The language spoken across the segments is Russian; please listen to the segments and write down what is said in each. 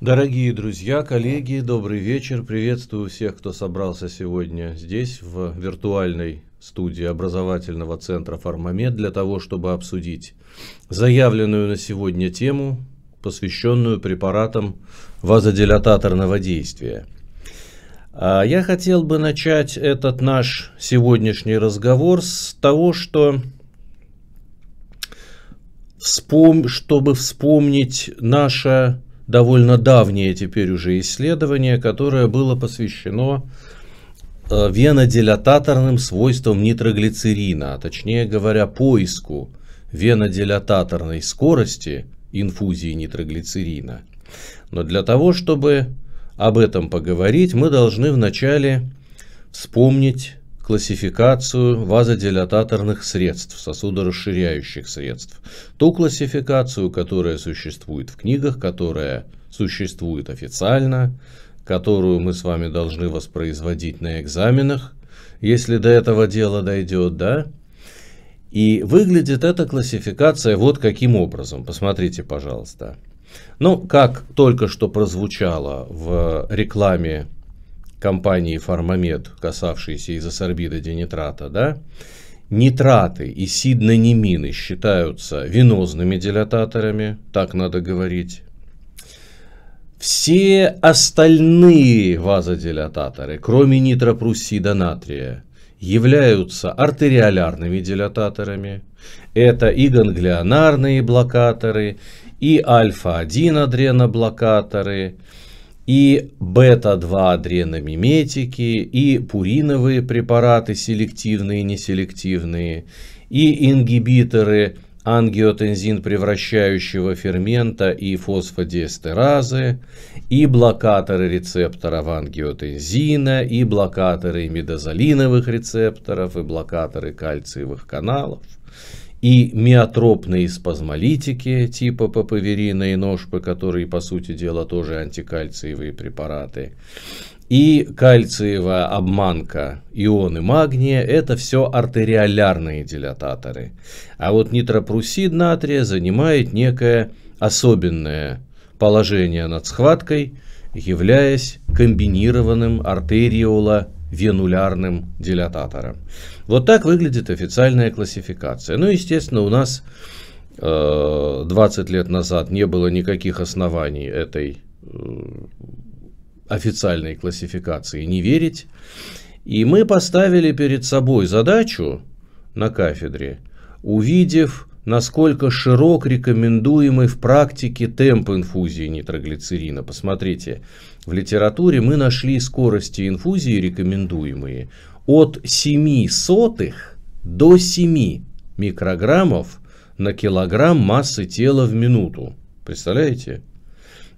Дорогие друзья, коллеги, добрый вечер. Приветствую всех, кто собрался сегодня здесь, в виртуальной студии образовательного центра «Фармамед» для того, чтобы обсудить заявленную на сегодня тему, посвященную препаратам вазодилататорного действия. А, я хотел бы начать этот наш сегодняшний разговор с того, что вспом... чтобы вспомнить наше довольно давнее теперь уже исследование, которое было посвящено э, венодилататорным свойствам нитроглицерина, а точнее говоря, поиску венодилататорной скорости инфузии нитроглицерина. Но для того, чтобы об этом поговорить, мы должны вначале вспомнить классификацию вазодилататорных средств, сосудорасширяющих средств. Ту классификацию, которая существует в книгах, которая существует официально, которую мы с вами должны воспроизводить на экзаменах, если до этого дела дойдет, да? И выглядит эта классификация вот каким образом. Посмотрите, пожалуйста. Ну, как только что прозвучало в рекламе компании «Фармамед», касавшиеся изосорбида динитрата, да, нитраты и сиднонимины считаются венозными дилататорами, так надо говорить. Все остальные вазодилататоры, кроме нитропруссида натрия, являются артериолярными дилататорами. Это и ганглионарные блокаторы, и альфа-1 адреноблокаторы, блокаторы и бета-2-адреномиметики, и пуриновые препараты, селективные и неселективные, и ингибиторы ангиотензин превращающего фермента и фосфодиэстеразы, и блокаторы рецепторов ангиотензина, и блокаторы медозолиновых рецепторов, и блокаторы кальциевых каналов, и миотропные спазмолитики типа папаверина и ножпы, которые, по сути дела, тоже антикальциевые препараты. И кальциевая обманка, ионы магния – это все артериолярные дилататоры. А вот нитропрусид натрия занимает некое особенное положение над схваткой, являясь комбинированным артериоло венулярным дилататором. Вот так выглядит официальная классификация. Ну, естественно, у нас 20 э, лет назад не было никаких оснований этой э, официальной классификации не верить. И мы поставили перед собой задачу на кафедре, увидев, насколько широк рекомендуемый в практике темп инфузии нитроглицерина. Посмотрите, в литературе мы нашли скорости инфузии рекомендуемые от 7 сотых до 7 микрограммов на килограмм массы тела в минуту. Представляете?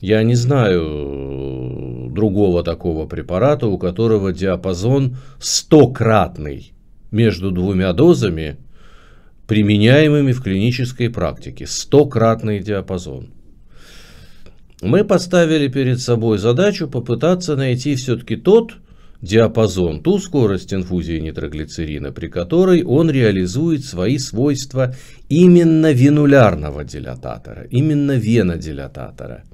Я не знаю э, другого такого препарата, у которого диапазон стократный между двумя дозами, применяемыми в клинической практике. Стократный диапазон мы поставили перед собой задачу попытаться найти все-таки тот диапазон, ту скорость инфузии нитроглицерина, при которой он реализует свои свойства именно венулярного дилататора, именно венодилататора.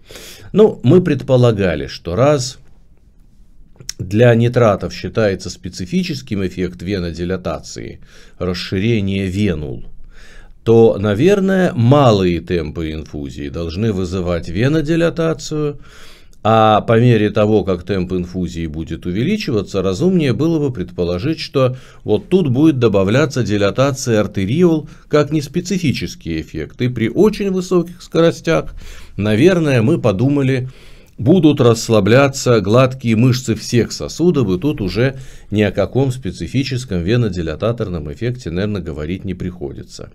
Но ну, мы предполагали, что раз для нитратов считается специфическим эффект венодилатации, расширение венул – то, наверное, малые темпы инфузии должны вызывать венодилатацию, а по мере того, как темп инфузии будет увеличиваться, разумнее было бы предположить, что вот тут будет добавляться дилатация артериол как неспецифический эффект. И при очень высоких скоростях, наверное, мы подумали будут расслабляться гладкие мышцы всех сосудов, и тут уже ни о каком специфическом венодилататорном эффекте, наверное, говорить не приходится.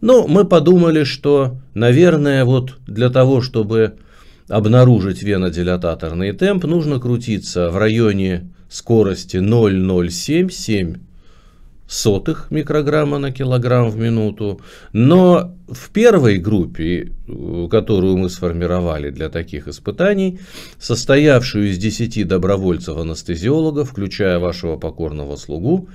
Но ну, мы подумали, что, наверное, вот для того, чтобы обнаружить венодилататорный темп, нужно крутиться в районе скорости 0,07, 7 сотых микрограмма на килограмм в минуту. Но в первой группе, э, которую мы сформировали для таких испытаний, состоявшую из 10 добровольцев-анестезиологов, включая вашего покорного слугу,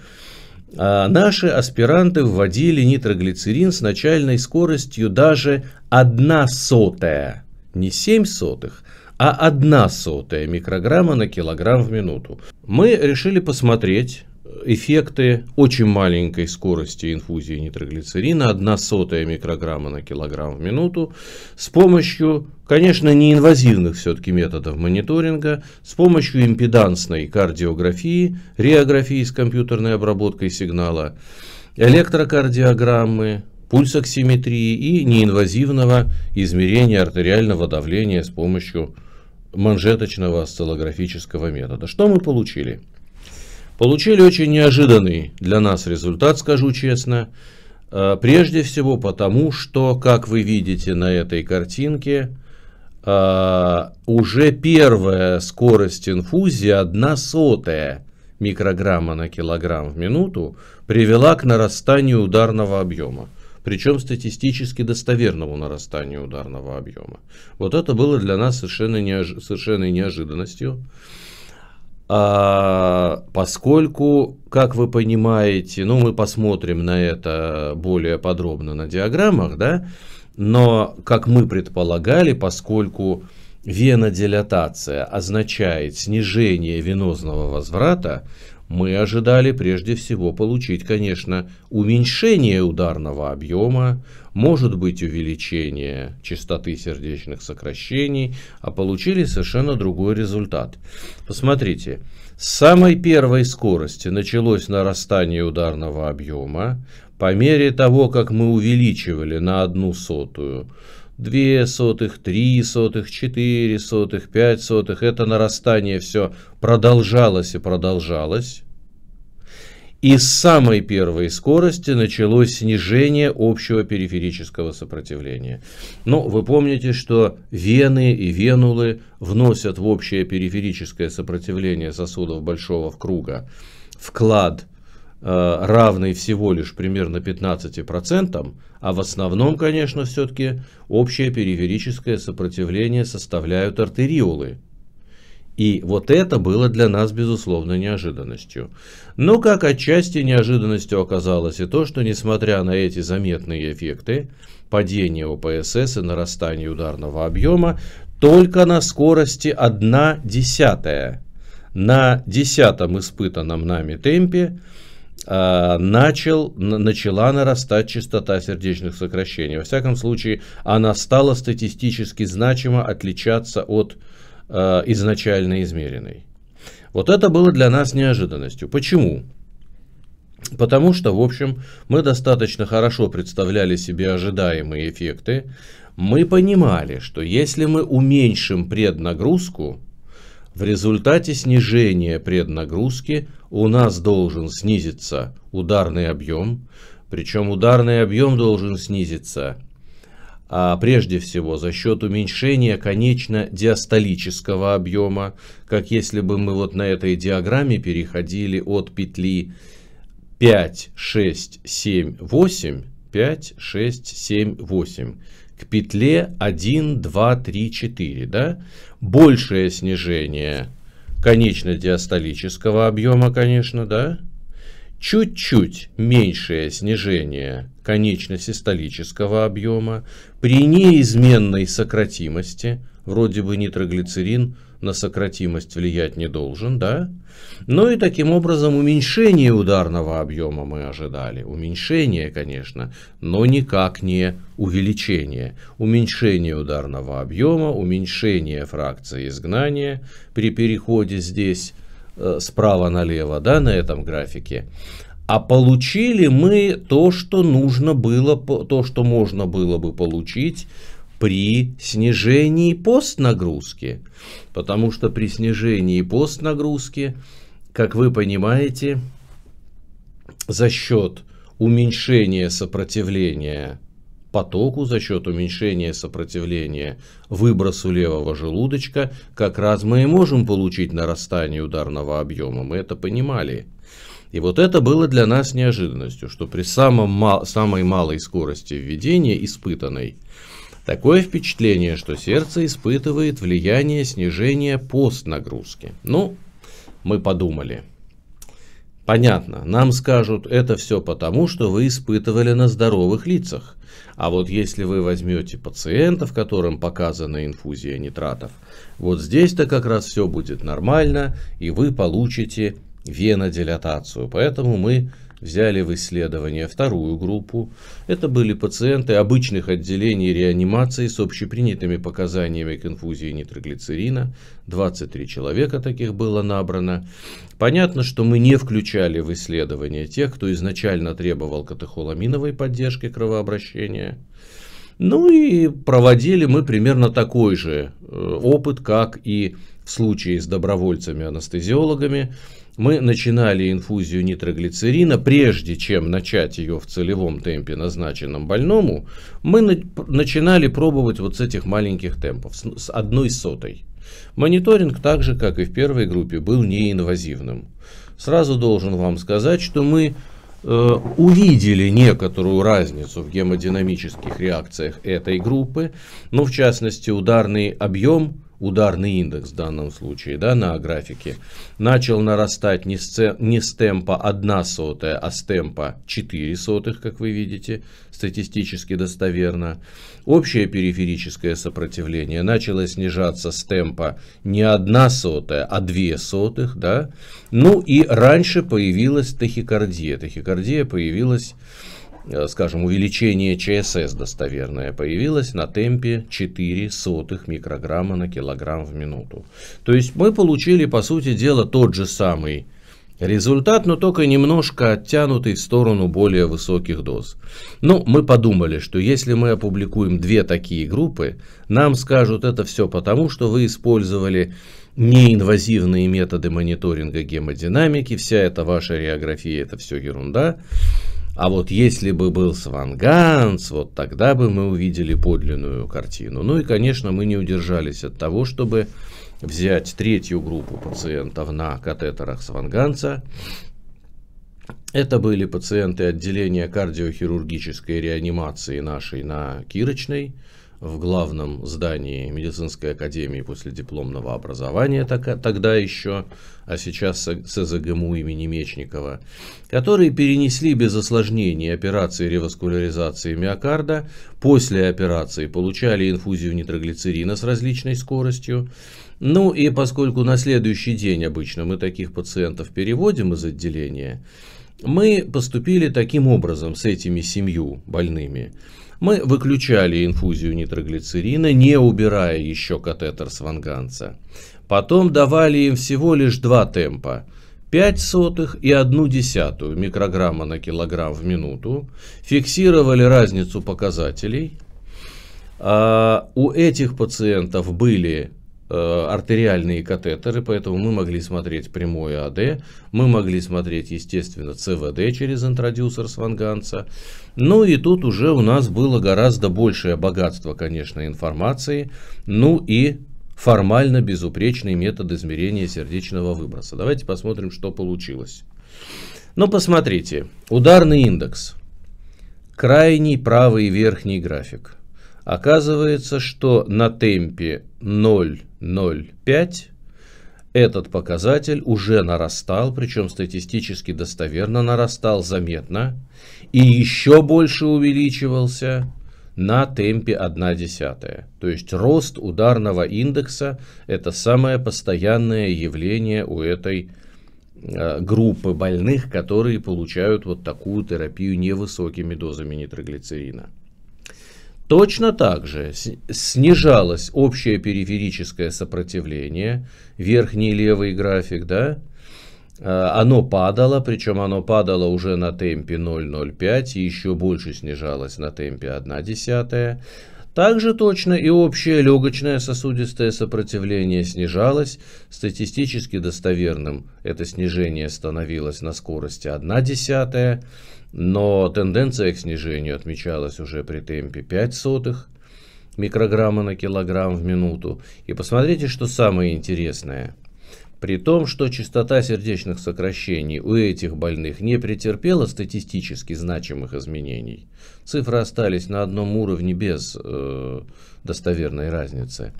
а, наши аспиранты вводили нитроглицерин с начальной скоростью даже 1 сотая, не 7 сотых, а 1 сотая микрограмма на килограмм в минуту. Мы решили посмотреть, эффекты очень маленькой скорости инфузии нитроглицерина, 1 сотая микрограмма на килограмм в минуту, с помощью, конечно, неинвазивных все-таки методов мониторинга, с помощью импедансной кардиографии, реографии с компьютерной обработкой сигнала, электрокардиограммы, пульсоксиметрии и неинвазивного измерения артериального давления с помощью манжеточного осциллографического метода. Что мы получили? Получили очень неожиданный для нас результат, скажу честно. Э, прежде всего потому, что, как вы видите на этой картинке, э, уже первая скорость инфузии, одна сотая микрограмма на килограмм в минуту, привела к нарастанию ударного объема причем статистически достоверному нарастанию ударного объема. Вот это было для нас совершенно, неож... совершенно неожиданностью. А, поскольку, как вы понимаете, ну мы посмотрим на это более подробно на диаграммах, да, но, как мы предполагали, поскольку венодилатация означает снижение венозного возврата, мы ожидали прежде всего получить, конечно, уменьшение ударного объема, может быть увеличение частоты сердечных сокращений, а получили совершенно другой результат. Посмотрите, с самой первой скорости началось нарастание ударного объема, по мере того, как мы увеличивали на одну сотую две сотых, три сотых, четыре сотых, пять сотых. Это нарастание все продолжалось и продолжалось. И с самой первой скорости началось снижение общего периферического сопротивления. Но ну, вы помните, что вены и венулы вносят в общее периферическое сопротивление сосудов большого круга вклад – Э, равный всего лишь примерно 15%, а в основном, конечно, все-таки общее периферическое сопротивление составляют артериолы. И вот это было для нас, безусловно, неожиданностью. Но как отчасти неожиданностью оказалось и то, что несмотря на эти заметные эффекты, падение ОПСС и нарастание ударного объема, только на скорости 1 десятая, на десятом испытанном нами темпе – а, начал, начала нарастать частота сердечных сокращений. Во всяком случае, она стала статистически значимо отличаться от а, изначально измеренной. Вот это было для нас неожиданностью. Почему? Потому что, в общем, мы достаточно хорошо представляли себе ожидаемые эффекты. Мы понимали, что если мы уменьшим преднагрузку, в результате снижения преднагрузки у нас должен снизиться ударный объем, причем ударный объем должен снизиться а прежде всего за счет уменьшения конечно-диастолического объема, как если бы мы вот на этой диаграмме переходили от петли 5, 6, 7, 8, 5, 6, 7, 8 к петле 1, 2, 3, 4, да? большее снижение конечно-диастолического объема, конечно, да, чуть-чуть меньшее снижение конечно-систолического объема при неизменной сократимости, вроде бы нитроглицерин на сократимость влиять не должен, да? Но ну и таким образом уменьшение ударного объема мы ожидали. Уменьшение, конечно, но никак не увеличение. Уменьшение ударного объема, уменьшение фракции изгнания при переходе здесь э, справа налево, да, на этом графике. А получили мы то, что нужно было, то, что можно было бы получить при снижении постнагрузки. Потому что при снижении постнагрузки, как вы понимаете, за счет уменьшения сопротивления потоку, за счет уменьшения сопротивления выбросу левого желудочка, как раз мы и можем получить нарастание ударного объема. Мы это понимали. И вот это было для нас неожиданностью, что при самом, самой малой скорости введения, испытанной, Такое впечатление, что сердце испытывает влияние снижения постнагрузки. Ну, мы подумали. Понятно, нам скажут, это все потому, что вы испытывали на здоровых лицах. А вот если вы возьмете пациентов, которым показана инфузия нитратов, вот здесь-то как раз все будет нормально, и вы получите венодилатацию. Поэтому мы Взяли в исследование вторую группу. Это были пациенты обычных отделений реанимации с общепринятыми показаниями к инфузии нитроглицерина. 23 человека таких было набрано. Понятно, что мы не включали в исследование тех, кто изначально требовал катехоламиновой поддержки кровообращения. Ну и проводили мы примерно такой же э, опыт, как и в случае с добровольцами-анестезиологами мы начинали инфузию нитроглицерина, прежде чем начать ее в целевом темпе, назначенном больному, мы на начинали пробовать вот с этих маленьких темпов, с, с одной сотой. Мониторинг, так же как и в первой группе, был неинвазивным. Сразу должен вам сказать, что мы э, увидели некоторую разницу в гемодинамических реакциях этой группы, ну, в частности, ударный объем ударный индекс в данном случае, да, на графике, начал нарастать не с, не с темпа 1 сотая, а с темпа 4 сотых, как вы видите, статистически достоверно. Общее периферическое сопротивление начало снижаться с темпа не 1 сотая, а 2 сотых, да. Ну и раньше появилась тахикардия. Тахикардия появилась Э, скажем, увеличение ЧСС достоверное появилось на темпе 4 сотых микрограмма на килограмм в минуту. То есть мы получили, по сути дела, тот же самый результат, но только немножко оттянутый в сторону более высоких доз. Но ну, мы подумали, что если мы опубликуем две такие группы, нам скажут это все потому, что вы использовали неинвазивные методы мониторинга гемодинамики, вся эта ваша реография это все ерунда. А вот если бы был Сванганс, вот тогда бы мы увидели подлинную картину. Ну и, конечно, мы не удержались от того, чтобы взять третью группу пациентов на катетерах Сванганца. Это были пациенты отделения кардиохирургической реанимации нашей на Кирочной – в главном здании медицинской академии после дипломного образования тогда еще, а сейчас СЗГМУ имени Мечникова, которые перенесли без осложнений операции реваскуляризации миокарда, после операции получали инфузию нитроглицерина с различной скоростью, ну и поскольку на следующий день обычно мы таких пациентов переводим из отделения, мы поступили таким образом с этими семью больными – мы выключали инфузию нитроглицерина, не убирая еще катетер с ванганца. Потом давали им всего лишь два темпа. 5 сотых и 1 десятую микрограмма на килограмм в минуту. Фиксировали разницу показателей. А у этих пациентов были Э, артериальные катетеры, поэтому мы могли смотреть прямое АД, мы могли смотреть, естественно, ЦВД через интродюсер Сванганца. Ну и тут уже у нас было гораздо большее богатство, конечно, информации, ну и формально безупречный метод измерения сердечного выброса. Давайте посмотрим, что получилось. Ну, посмотрите, ударный индекс, крайний правый верхний график – Оказывается, что на темпе 0,05 этот показатель уже нарастал, причем статистически достоверно нарастал заметно, и еще больше увеличивался на темпе 1 десятая. То есть рост ударного индекса – это самое постоянное явление у этой э, группы больных, которые получают вот такую терапию невысокими дозами нитроглицерина. Точно так же снижалось общее периферическое сопротивление, верхний левый график, да, а, оно падало, причем оно падало уже на темпе 0,05 и еще больше снижалось на темпе 1,1. Также точно и общее легочное сосудистое сопротивление снижалось. Статистически достоверным это снижение становилось на скорости 1,1 но тенденция к снижению отмечалась уже при темпе 5 сотых микрограмма на килограмм в минуту. И посмотрите, что самое интересное. При том, что частота сердечных сокращений у этих больных не претерпела статистически значимых изменений, цифры остались на одном уровне без э, достоверной разницы.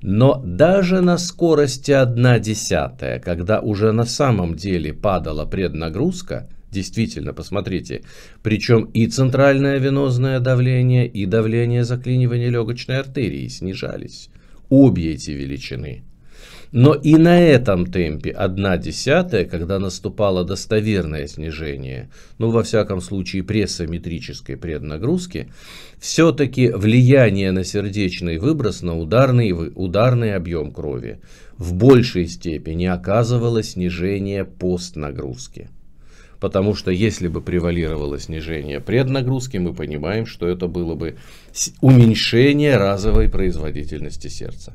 Но даже на скорости 1 десятая, когда уже на самом деле падала преднагрузка, Действительно, посмотрите. Причем и центральное венозное давление, и давление заклинивания легочной артерии снижались. Обе эти величины. Но и на этом темпе одна десятая, когда наступало достоверное снижение, ну, во всяком случае, прессометрической преднагрузки, все-таки влияние на сердечный выброс, на ударный, ударный объем крови в большей степени оказывало снижение постнагрузки потому что если бы превалировало снижение преднагрузки, мы понимаем, что это было бы уменьшение разовой производительности сердца.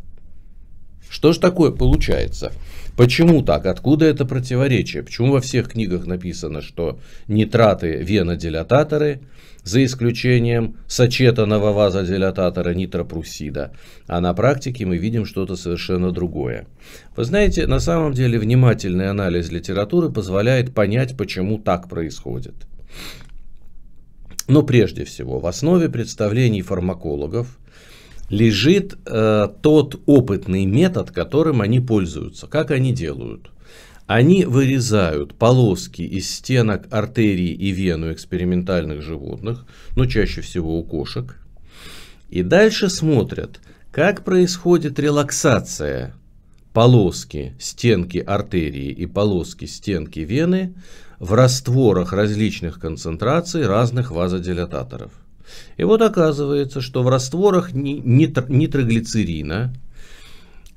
Что же такое получается? Почему так? Откуда это противоречие? Почему во всех книгах написано, что нитраты – венодилататоры – за исключением сочетанного вазодилататора нитропрусида, а на практике мы видим что-то совершенно другое. Вы знаете, на самом деле внимательный анализ литературы позволяет понять, почему так происходит. Но прежде всего, в основе представлений фармакологов лежит э, тот опытный метод, которым они пользуются, как они делают – они вырезают полоски из стенок артерии и вену экспериментальных животных, но ну, чаще всего у кошек. И дальше смотрят, как происходит релаксация полоски стенки артерии и полоски стенки вены в растворах различных концентраций разных вазодилататоров. И вот оказывается, что в растворах нитроглицерина,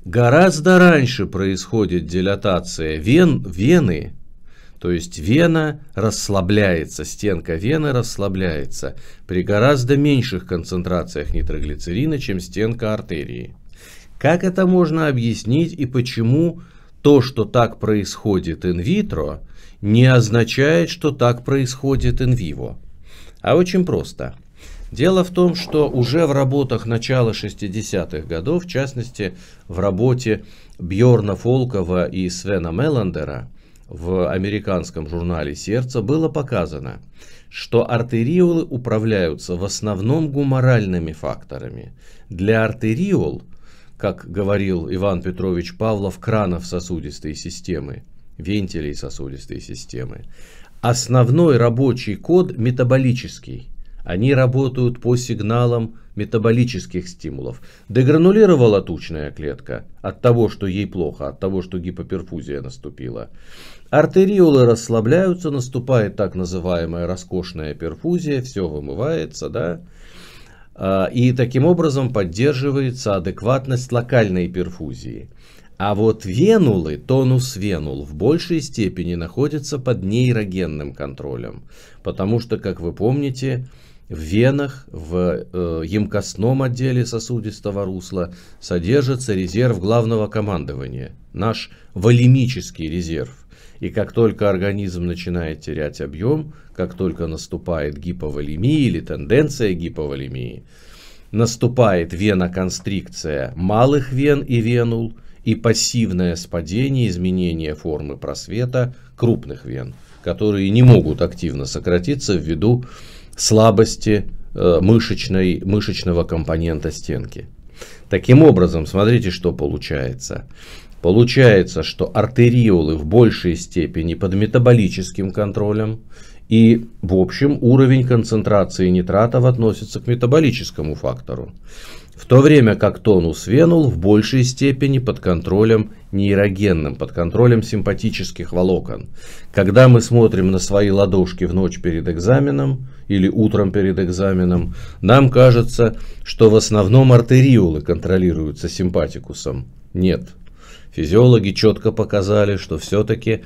Гораздо раньше происходит дилатация вен, вены, то есть вена расслабляется, стенка вены расслабляется при гораздо меньших концентрациях нитроглицерина, чем стенка артерии. Как это можно объяснить и почему то, что так происходит инвитро, не означает, что так происходит инвиво? А очень просто. Дело в том, что уже в работах начала 60-х годов, в частности в работе Бьорна Фолкова и Свена Меландера в американском журнале «Сердце» было показано, что артериолы управляются в основном гуморальными факторами. Для артериол, как говорил Иван Петрович Павлов, кранов сосудистой системы, вентилей сосудистой системы, основной рабочий код метаболический – они работают по сигналам метаболических стимулов. Дегранулировала тучная клетка от того, что ей плохо, от того, что гипоперфузия наступила. Артериолы расслабляются, наступает так называемая роскошная перфузия, все вымывается, да? А, и таким образом поддерживается адекватность локальной перфузии. А вот венулы, тонус венул, в большей степени находится под нейрогенным контролем. Потому что, как вы помните, в венах, в э, емкостном отделе сосудистого русла содержится резерв главного командования, наш волемический резерв. И как только организм начинает терять объем, как только наступает гиповолемия или тенденция гиповолемии, наступает веноконстрикция малых вен и венул и пассивное спадение изменение формы просвета крупных вен, которые не могут активно сократиться ввиду слабости э, мышечной, мышечного компонента стенки. Таким образом, смотрите, что получается. Получается, что артериолы в большей степени под метаболическим контролем, и в общем уровень концентрации нитратов относится к метаболическому фактору. В то время как тонус венул в большей степени под контролем нейрогенным, под контролем симпатических волокон. Когда мы смотрим на свои ладошки в ночь перед экзаменом, или утром перед экзаменом, нам кажется, что в основном артериолы контролируются симпатикусом. Нет. Физиологи четко показали, что все-таки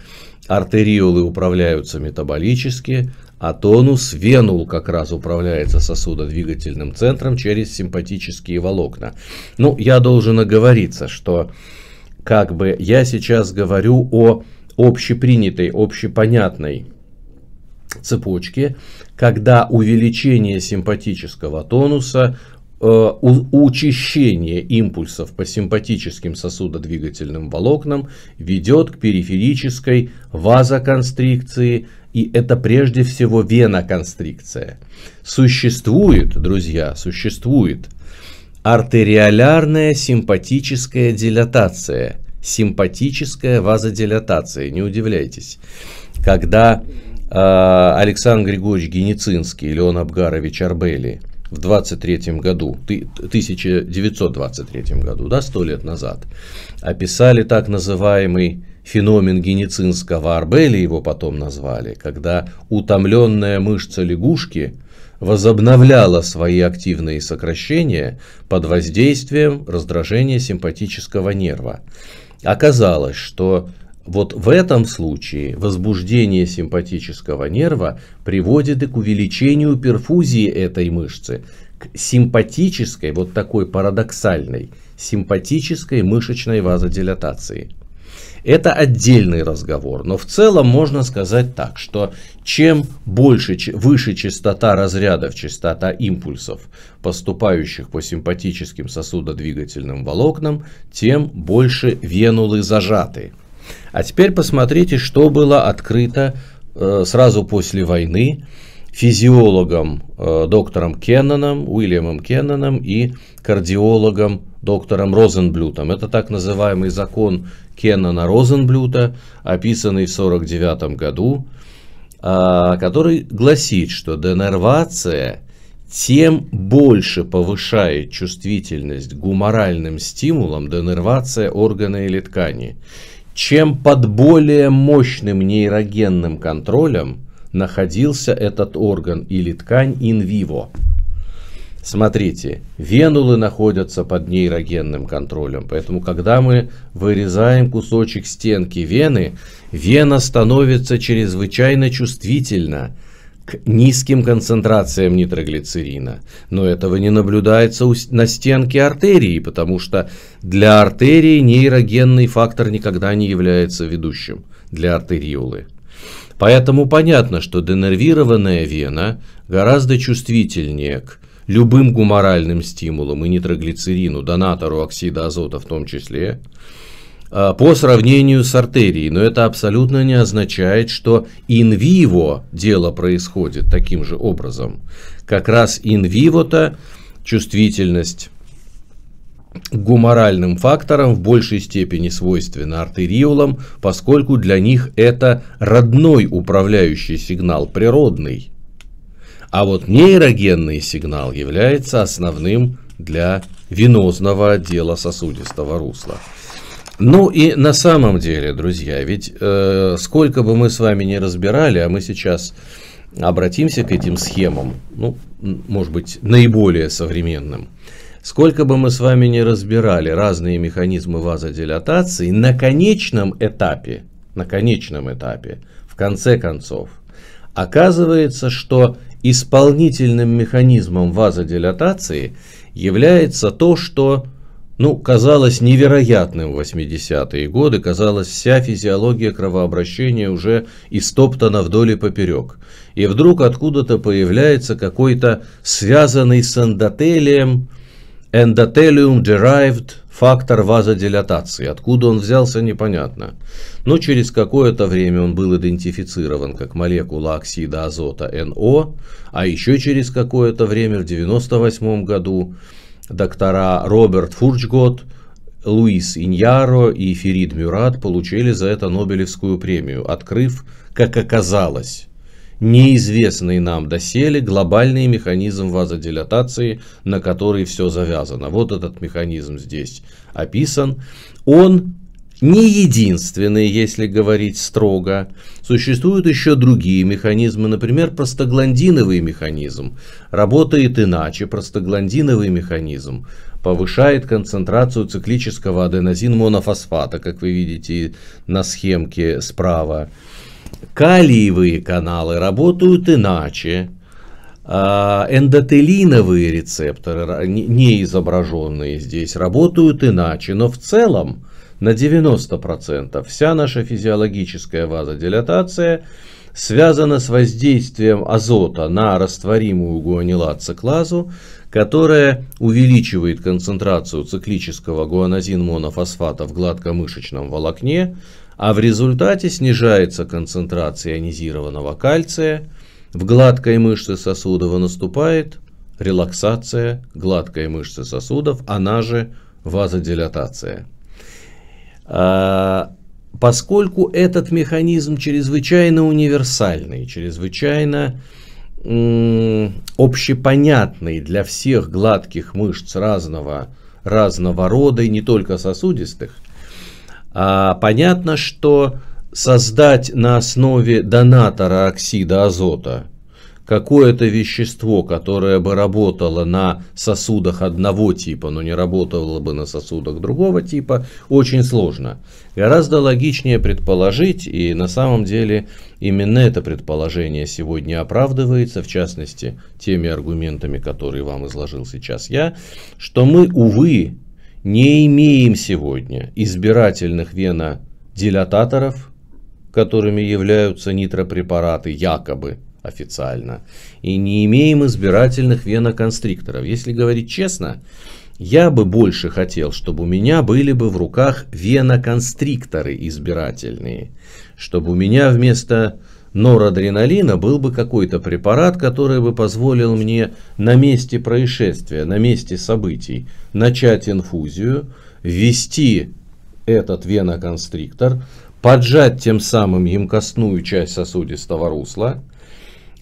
артериолы управляются метаболически, а тонус венул как раз управляется сосудодвигательным центром через симпатические волокна. Ну, я должен оговориться, что как бы я сейчас говорю о общепринятой, общепонятной цепочки, когда увеличение симпатического тонуса э, учащение импульсов по симпатическим сосудодвигательным волокнам ведет к периферической вазоконстрикции, и это прежде всего веноконстрикция. Существует, друзья, существует артериолярная симпатическая дилатация, симпатическая вазодилатация, не удивляйтесь, когда а, Александр Григорьевич Геницинский, Леон Абгарович Арбели в 23 году, 1923 году, да, сто лет назад, описали так называемый феномен геницинского Арбели, его потом назвали, когда утомленная мышца лягушки возобновляла свои активные сокращения под воздействием раздражения симпатического нерва. Оказалось, что вот в этом случае возбуждение симпатического нерва приводит и к увеличению перфузии этой мышцы, к симпатической, вот такой парадоксальной, симпатической мышечной вазодилатации. Это отдельный разговор, но в целом можно сказать так, что чем больше, выше частота разрядов, частота импульсов, поступающих по симпатическим сосудодвигательным волокнам, тем больше венулы зажаты – а теперь посмотрите, что было открыто э, сразу после войны физиологом э, доктором Кенноном, Уильямом Кенноном и кардиологом доктором Розенблютом. Это так называемый закон Кеннона-Розенблюта, описанный в 1949 году, а, который гласит, что денервация тем больше повышает чувствительность гуморальным стимулам денервация органа или ткани, чем под более мощным нейрогенным контролем находился этот орган или ткань in vivo. Смотрите, венулы находятся под нейрогенным контролем, поэтому когда мы вырезаем кусочек стенки вены, вена становится чрезвычайно чувствительна – к низким концентрациям нитроглицерина. Но этого не наблюдается на стенке артерии, потому что для артерии нейрогенный фактор никогда не является ведущим для артериолы. Поэтому понятно, что денервированная вена гораздо чувствительнее к любым гуморальным стимулам и нитроглицерину, донатору оксида азота в том числе, Э, по сравнению с артерией, но это абсолютно не означает, что инвиво дело происходит таким же образом. Как раз инвиво-то чувствительность гуморальным факторам в большей степени свойственна артериолам, поскольку для них это родной управляющий сигнал, природный. А вот нейрогенный сигнал является основным для венозного отдела сосудистого русла. Ну и на самом деле, друзья, ведь э, сколько бы мы с вами не разбирали, а мы сейчас обратимся к этим схемам, ну, может быть, наиболее современным. Сколько бы мы с вами не разбирали разные механизмы вазодилатации, на конечном этапе, на конечном этапе, в конце концов, оказывается, что исполнительным механизмом вазодилатации является то, что ну, казалось невероятным в 80-е годы, казалось, вся физиология кровообращения уже истоптана вдоль и поперек. И вдруг откуда-то появляется какой-то связанный с эндотелием, эндотелиум-derived фактор вазодилатации. Откуда он взялся, непонятно. Но через какое-то время он был идентифицирован как молекула оксида азота НО, а еще через какое-то время, в 98 году, доктора Роберт Фурчгот, Луис Иньяро и Ферид Мюрат получили за это Нобелевскую премию, открыв, как оказалось, неизвестный нам доселе глобальный механизм вазодилатации, на который все завязано. Вот этот механизм здесь описан. Он не единственный, если говорить строго. Существуют еще другие механизмы, например, простагландиновый механизм. Работает иначе, простагландиновый механизм повышает концентрацию циклического аденозин-монофосфата, как вы видите на схемке справа. Калиевые каналы работают иначе, а, эндотелиновые рецепторы, не изображенные здесь, работают иначе, но в целом на 90%. Вся наша физиологическая вазодилатация связана с воздействием азота на растворимую гуанилат-циклазу, которая увеличивает концентрацию циклического гуанозин-монофосфата в гладкомышечном волокне, а в результате снижается концентрация ионизированного кальция, в гладкой мышце сосудов наступает релаксация гладкой мышцы сосудов, она же вазодилатация. А, поскольку этот механизм чрезвычайно универсальный, чрезвычайно общепонятный для всех гладких мышц разного, разного рода и не только сосудистых, а, понятно, что создать на основе донатора оксида азота – какое-то вещество, которое бы работало на сосудах одного типа, но не работало бы на сосудах другого типа, очень сложно. Гораздо логичнее предположить, и на самом деле именно это предположение сегодня оправдывается, в частности, теми аргументами, которые вам изложил сейчас я, что мы, увы, не имеем сегодня избирательных венодилататоров, которыми являются нитропрепараты якобы, официально. И не имеем избирательных веноконстрикторов. Если говорить честно, я бы больше хотел, чтобы у меня были бы в руках веноконстрикторы избирательные. Чтобы у меня вместо норадреналина был бы какой-то препарат, который бы позволил мне на месте происшествия, на месте событий начать инфузию, ввести этот веноконстриктор, поджать тем самым емкостную часть сосудистого русла,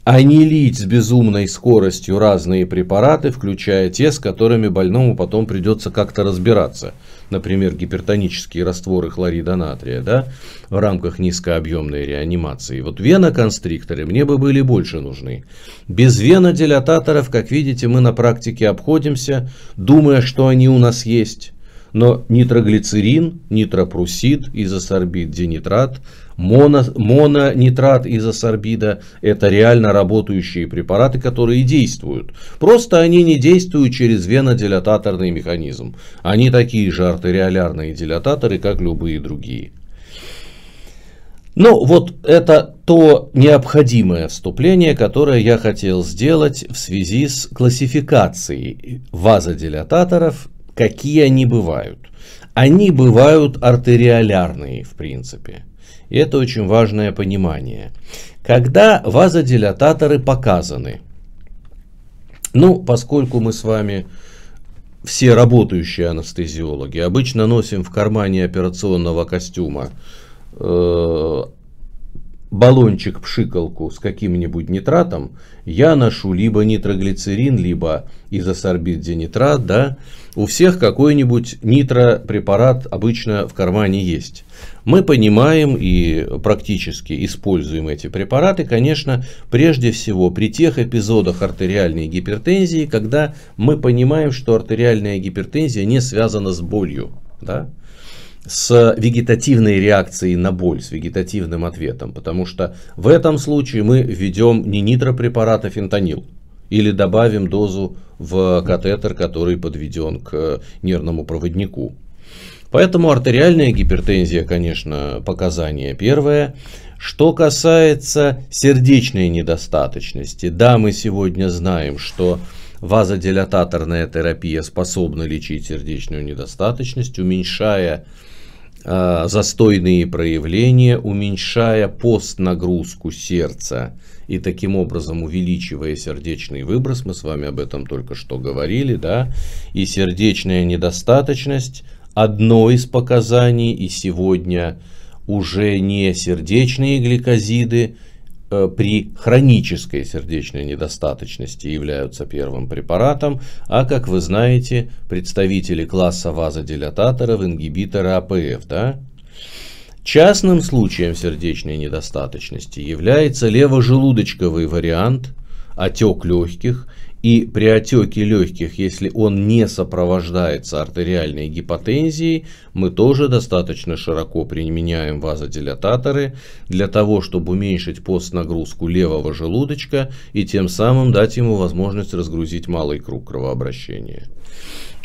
а не лить с безумной скоростью разные препараты, включая те, с которыми больному потом придется как-то разбираться. Например, гипертонические растворы хлорида натрия да, в рамках низкообъемной реанимации. Вот веноконстрикторы мне бы были больше нужны. Без венодилататоров, как видите, мы на практике обходимся, думая, что они у нас есть но нитроглицерин, нитропрусид, изосорбид, динитрат, моно, мононитрат изосорбида – это реально работающие препараты, которые действуют. Просто они не действуют через венодилататорный механизм. Они такие же артериолярные дилататоры, как любые другие. но ну, вот это то необходимое вступление, которое я хотел сделать в связи с классификацией вазодилататоров Какие они бывают? Они бывают артериолярные, в принципе. И это очень важное понимание. Когда вазодилататоры показаны? Ну, поскольку мы с вами все работающие анестезиологи обычно носим в кармане операционного костюма э, баллончик пшикалку с каким-нибудь нитратом, я ношу либо нитроглицерин, либо изосорбит денитрат, да, у всех какой-нибудь нитропрепарат обычно в кармане есть. Мы понимаем и практически используем эти препараты, конечно, прежде всего при тех эпизодах артериальной гипертензии, когда мы понимаем, что артериальная гипертензия не связана с болью. Да? с вегетативной реакцией на боль, с вегетативным ответом, потому что в этом случае мы введем не нитропрепарат, а фентанил, или добавим дозу в катетер, который подведен к э, нервному проводнику. Поэтому артериальная гипертензия, конечно, показание первое. Что касается сердечной недостаточности, да, мы сегодня знаем, что вазодилататорная терапия способна лечить сердечную недостаточность, уменьшая Э, застойные проявления, уменьшая постнагрузку сердца и таким образом увеличивая сердечный выброс, мы с вами об этом только что говорили, да, и сердечная недостаточность одно из показаний, и сегодня уже не сердечные гликозиды, Э, при хронической сердечной недостаточности являются первым препаратом, а, как вы знаете, представители класса вазодилататоров, ингибиторы АПФ. Да? Частным случаем сердечной недостаточности является левожелудочковый вариант, отек легких и при отеке легких, если он не сопровождается артериальной гипотензией, мы тоже достаточно широко применяем вазодилататоры для того, чтобы уменьшить постнагрузку левого желудочка и тем самым дать ему возможность разгрузить малый круг кровообращения.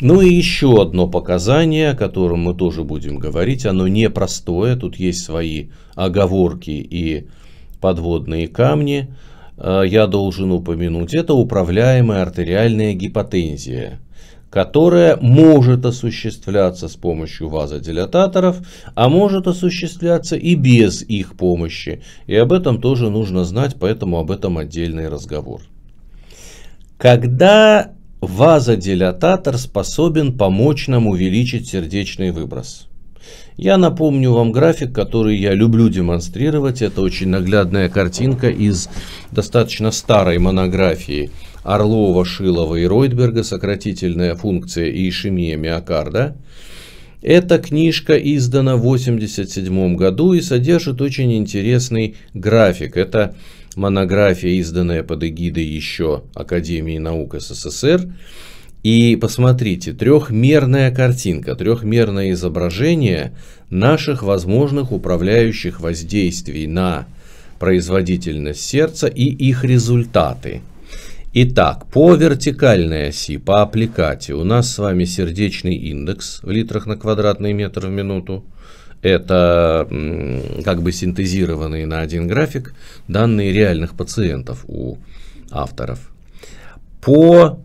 Ну и еще одно показание, о котором мы тоже будем говорить, оно непростое, тут есть свои оговорки и подводные камни. Э, я должен упомянуть, это управляемая артериальная гипотензия которая может осуществляться с помощью вазодилататоров, а может осуществляться и без их помощи. И об этом тоже нужно знать, поэтому об этом отдельный разговор. Когда вазодилататор способен помочь нам увеличить сердечный выброс – я напомню вам график, который я люблю демонстрировать. Это очень наглядная картинка из достаточно старой монографии Орлова, Шилова и Ройтберга «Сократительная функция и ишемия миокарда». Эта книжка издана в 1987 году и содержит очень интересный график. Это монография, изданная под эгидой еще Академии наук СССР. И посмотрите, трехмерная картинка, трехмерное изображение наших возможных управляющих воздействий на производительность сердца и их результаты. Итак, по вертикальной оси, по аппликате, у нас с вами сердечный индекс в литрах на квадратный метр в минуту. Это как бы синтезированные на один график данные реальных пациентов у авторов. По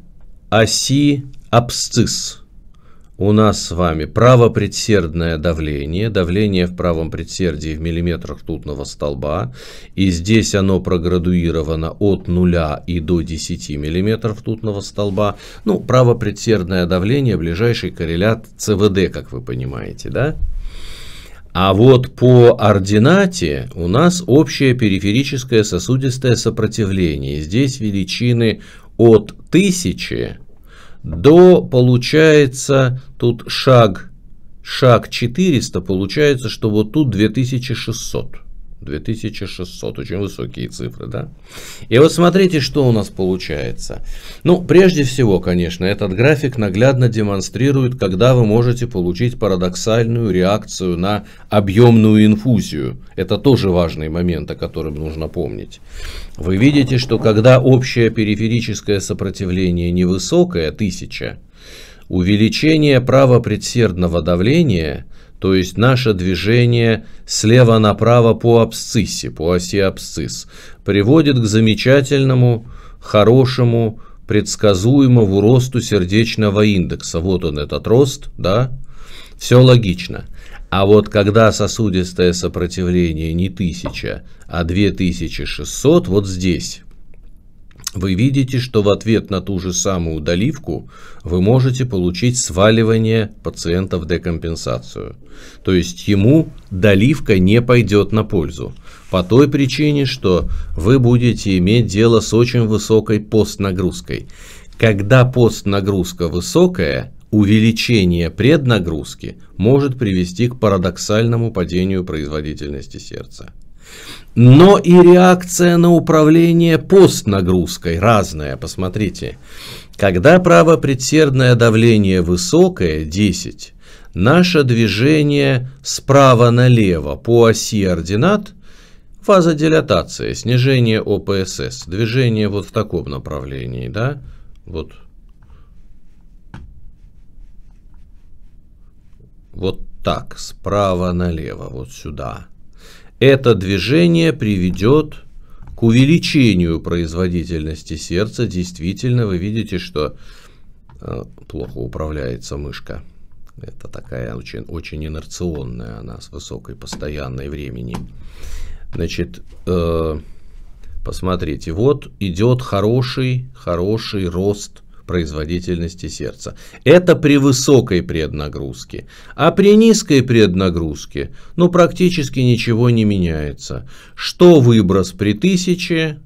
оси абсцисс. У нас с вами правопредсердное давление, давление в правом предсердии в миллиметрах тутного столба, и здесь оно проградуировано от 0 и до 10 миллиметров тутного столба. Ну, правопредсердное давление, ближайший коррелят ЦВД, как вы понимаете, да? А вот по ординате у нас общее периферическое сосудистое сопротивление. Здесь величины от 1000 до, получается, тут шаг, шаг 400, получается, что вот тут 2600. 2600, очень высокие цифры, да? И вот смотрите, что у нас получается. Ну, прежде всего, конечно, этот график наглядно демонстрирует, когда вы можете получить парадоксальную реакцию на объемную инфузию. Это тоже важный момент, о котором нужно помнить. Вы видите, что когда общее периферическое сопротивление невысокое, 1000, увеличение правопредсердного давления – то есть наше движение слева направо по абсциссе, по оси абсцисс, приводит к замечательному, хорошему, предсказуемому росту сердечного индекса. Вот он этот рост, да? Все логично. А вот когда сосудистое сопротивление не 1000, а 2600, вот здесь, вы видите, что в ответ на ту же самую доливку вы можете получить сваливание пациента в декомпенсацию. То есть ему доливка не пойдет на пользу. По той причине, что вы будете иметь дело с очень высокой постнагрузкой. Когда постнагрузка высокая, увеличение преднагрузки может привести к парадоксальному падению производительности сердца но и реакция на управление постнагрузкой разная, посмотрите. Когда правопредсердное давление высокое, 10, наше движение справа налево по оси ординат, фаза дилатации, снижение ОПСС, движение вот в таком направлении, да, вот. Вот так, справа налево, вот сюда. Это движение приведет к увеличению производительности сердца. Действительно, вы видите, что э, плохо управляется мышка. Это такая очень, очень инерционная она с высокой постоянной времени. Значит, э, посмотрите, вот идет хороший, хороший рост производительности сердца. Это при высокой преднагрузке. А при низкой преднагрузке, ну, практически ничего не меняется. Что выброс при 1000?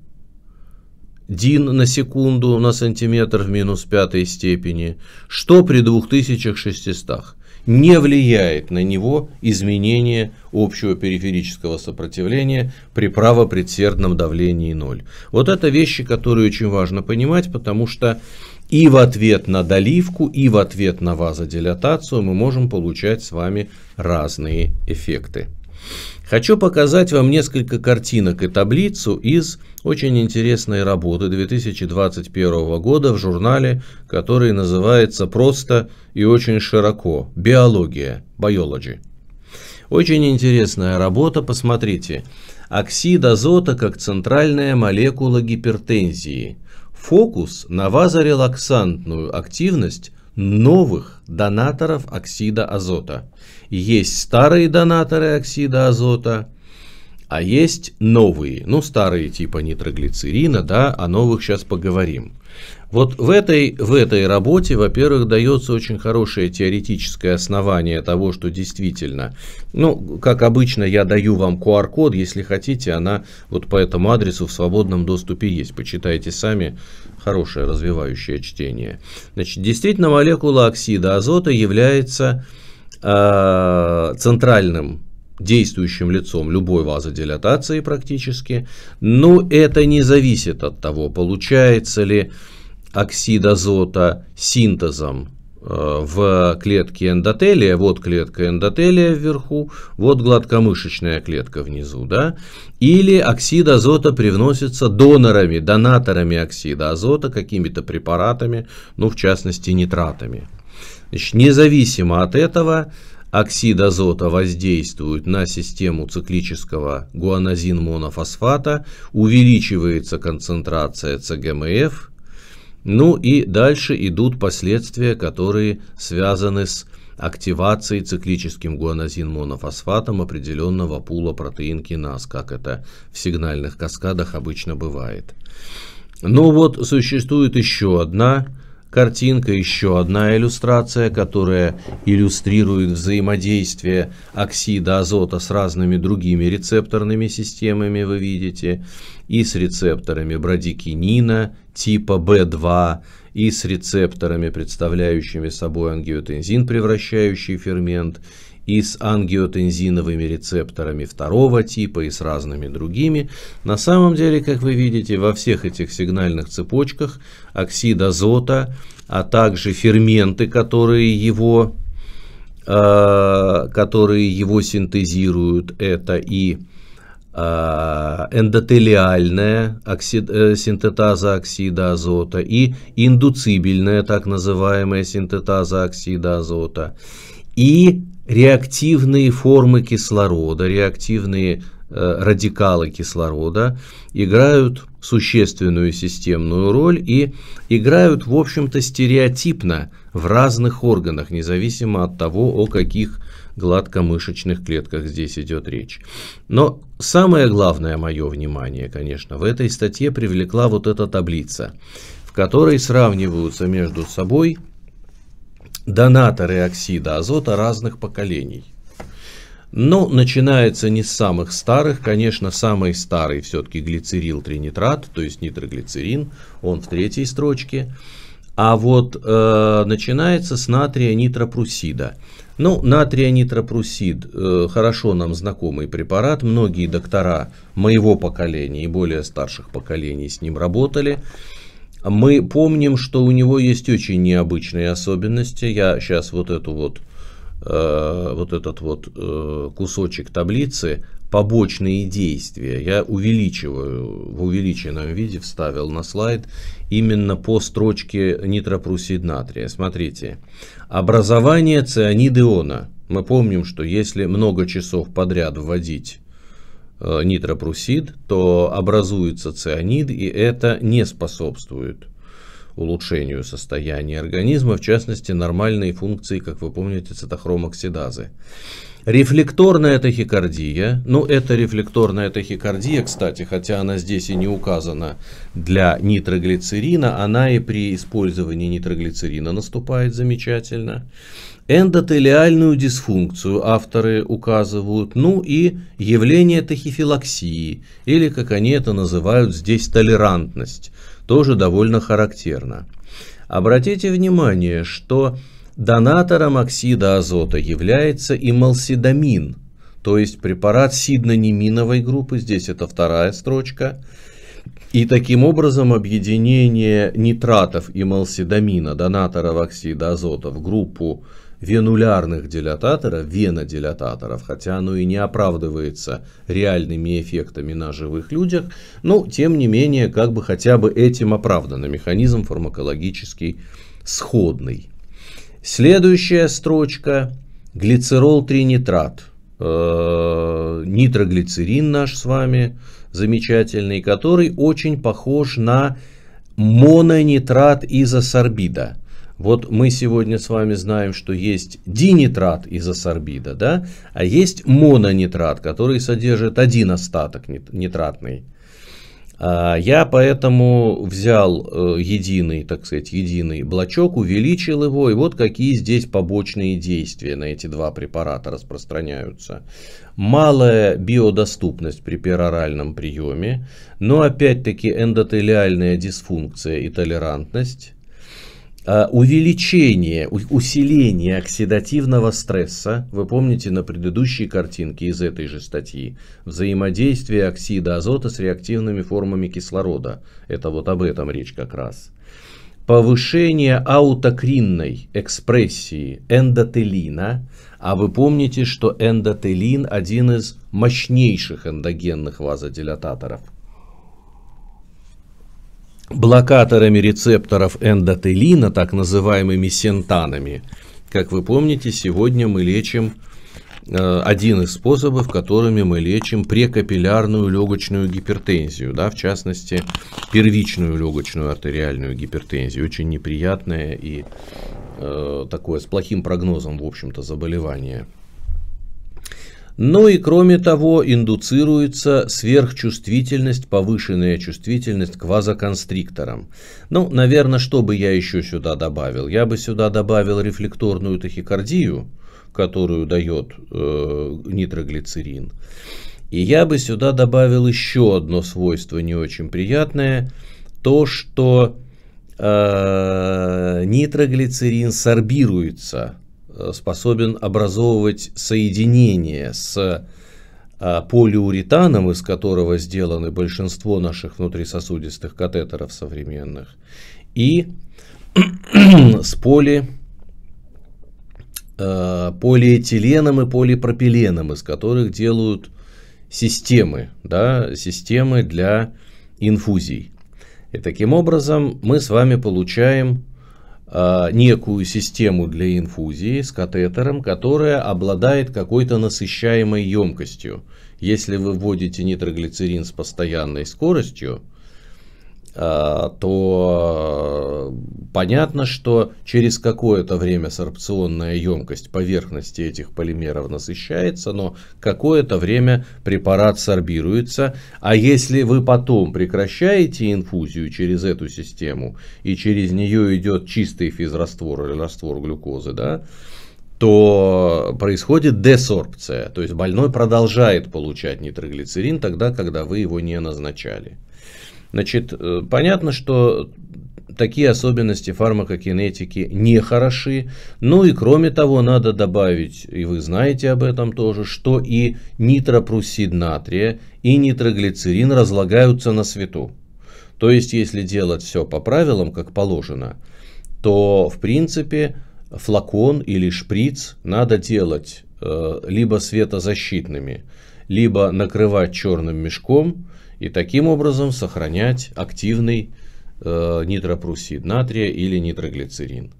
дин на секунду на сантиметр в минус пятой степени, что при 2600 не влияет на него изменение общего периферического сопротивления при правопредсердном давлении 0. Вот это вещи, которые очень важно понимать, потому что и в ответ на доливку, и в ответ на вазодилатацию мы можем получать с вами разные эффекты. Хочу показать вам несколько картинок и таблицу из очень интересной работы 2021 года в журнале, который называется просто и очень широко «Биология» (Biology). Очень интересная работа, посмотрите. Оксид азота как центральная молекула гипертензии. Фокус на вазорелаксантную активность новых донаторов оксида азота. Есть старые донаторы оксида азота, а есть новые, ну старые типа нитроглицерина, да, о новых сейчас поговорим. Вот в этой, в этой работе, во-первых, дается очень хорошее теоретическое основание того, что действительно, ну, как обычно, я даю вам QR-код, если хотите, она вот по этому адресу в свободном доступе есть. Почитайте сами, хорошее развивающее чтение. Значит, действительно, молекула оксида азота является э, центральным действующим лицом любой вазодилатации практически, но это не зависит от того, получается ли оксид азота синтезом Э, в клетке эндотелия, вот клетка эндотелия вверху, вот гладкомышечная клетка внизу, да, или оксид азота привносится донорами, донаторами оксида азота, какими-то препаратами, ну, в частности, нитратами. Значит, независимо от этого, оксид азота воздействует на систему циклического гуанозин-монофосфата, увеличивается концентрация ЦГМФ – ну и дальше идут последствия, которые связаны с активацией циклическим гуанозин-монофосфатом определенного пула протеин-киназ, как это в сигнальных каскадах обычно бывает. Ну вот, существует еще одна Картинка – еще одна иллюстрация, которая иллюстрирует взаимодействие оксида азота с разными другими рецепторными системами, вы видите, и с рецепторами брадикинина типа B2, и с рецепторами, представляющими собой ангиотензин, превращающий фермент, и с ангиотензиновыми рецепторами второго типа, и с разными другими. На самом деле, как вы видите, во всех этих сигнальных цепочках оксид азота, а также ферменты, которые его, э, которые его синтезируют, это и э, эндотелиальная оксид, э, синтетаза оксида азота и индуцибельная так называемая синтетаза оксида азота и реактивные формы кислорода, реактивные э, радикалы кислорода играют существенную системную роль и играют, в общем-то, стереотипно в разных органах, независимо от того, о каких гладкомышечных клетках здесь идет речь. Но самое главное мое внимание, конечно, в этой статье привлекла вот эта таблица, в которой сравниваются между собой – донаторы оксида азота разных поколений. Но начинается не с самых старых, конечно, самый старый все-таки глицерил тринитрат, то есть нитроглицерин, он в третьей строчке. А вот э, начинается с натрия нитропрусида. Ну, натрия нитропрусид э, хорошо нам знакомый препарат. Многие доктора моего поколения и более старших поколений с ним работали. Мы помним, что у него есть очень необычные особенности. Я сейчас вот эту вот э, вот этот вот э, кусочек таблицы побочные действия я увеличиваю в увеличенном виде вставил на слайд именно по строчке нитропрусид натрия смотрите образование цианидиона мы помним что если много часов подряд вводить Э, нитропрусид, то образуется цианид, и это не способствует улучшению состояния организма, в частности нормальной функции, как вы помните, цитохромоксидазы. Рефлекторная тахикардия, ну это рефлекторная тахикардия, кстати, хотя она здесь и не указана для нитроглицерина, она и при использовании нитроглицерина наступает замечательно эндотелиальную дисфункцию авторы указывают, ну и явление тахифилаксии, или, как они это называют здесь, толерантность, тоже довольно характерно. Обратите внимание, что донатором оксида азота является ималсидамин, то есть препарат сиднониминовой группы, здесь это вторая строчка, и таким образом объединение нитратов и малсидамина, донатора оксида азота, в группу венулярных дилататоров, венодилататоров, хотя оно и не оправдывается реальными эффектами на живых людях, но тем не менее как бы хотя бы этим оправдано. Механизм фармакологический сходный. Следующая строчка – э, Нитроглицерин наш с вами замечательный, который очень похож на мононитрат изосорбида – вот мы сегодня с вами знаем, что есть динитрат из асорбида, да, а есть мононитрат, который содержит один остаток нитратный. А, я поэтому взял э, единый, так сказать, единый блочок, увеличил его, и вот какие здесь побочные действия на эти два препарата распространяются. Малая биодоступность при пероральном приеме, но опять-таки эндотелиальная дисфункция и толерантность а, увеличение, усиление оксидативного стресса, вы помните на предыдущей картинке из этой же статьи, взаимодействие оксида азота с реактивными формами кислорода, это вот об этом речь как раз, повышение аутокринной экспрессии эндотелина, а вы помните, что эндотелин один из мощнейших эндогенных вазодилататоров – блокаторами рецепторов эндотелина, так называемыми сентанами. Как вы помните, сегодня мы лечим э, один из способов, которыми мы лечим прекапиллярную легочную гипертензию, да, в частности, первичную легочную артериальную гипертензию, очень неприятное и э, такое с плохим прогнозом, в общем-то, заболевание. Но ну и кроме того индуцируется сверхчувствительность, повышенная чувствительность к вазоконстрикторам. Ну, наверное, что бы я еще сюда добавил? Я бы сюда добавил рефлекторную тахикардию, которую дает э, нитроглицерин. И я бы сюда добавил еще одно свойство не очень приятное, то что э, нитроглицерин сорбируется Э, способен образовывать соединение с э, полиуретаном, из которого сделаны большинство наших внутрисосудистых катетеров современных, и с поли, э, полиэтиленом и полипропиленом, из которых делают системы, да, системы для инфузий. И таким образом мы с вами получаем Э, некую систему для инфузии с катетером, которая обладает какой-то насыщаемой емкостью. Если вы вводите нитроглицерин с постоянной скоростью, а, то э, понятно, что через какое-то время сорбционная емкость поверхности этих полимеров насыщается, но какое-то время препарат сорбируется. А если вы потом прекращаете инфузию через эту систему и через нее идет чистый физраствор или раствор глюкозы, да, то происходит десорбция, то есть больной продолжает получать нитроглицерин тогда, когда вы его не назначали. Значит, э, понятно, что такие особенности фармакокинетики не хороши. Ну и кроме того, надо добавить, и вы знаете об этом тоже, что и нитропрусид натрия, и нитроглицерин разлагаются на свету. То есть, если делать все по правилам, как положено, то, в принципе, флакон или шприц надо делать э, либо светозащитными, либо накрывать черным мешком, и таким образом сохранять активный э, нитропрусид натрия или нитроглицерин.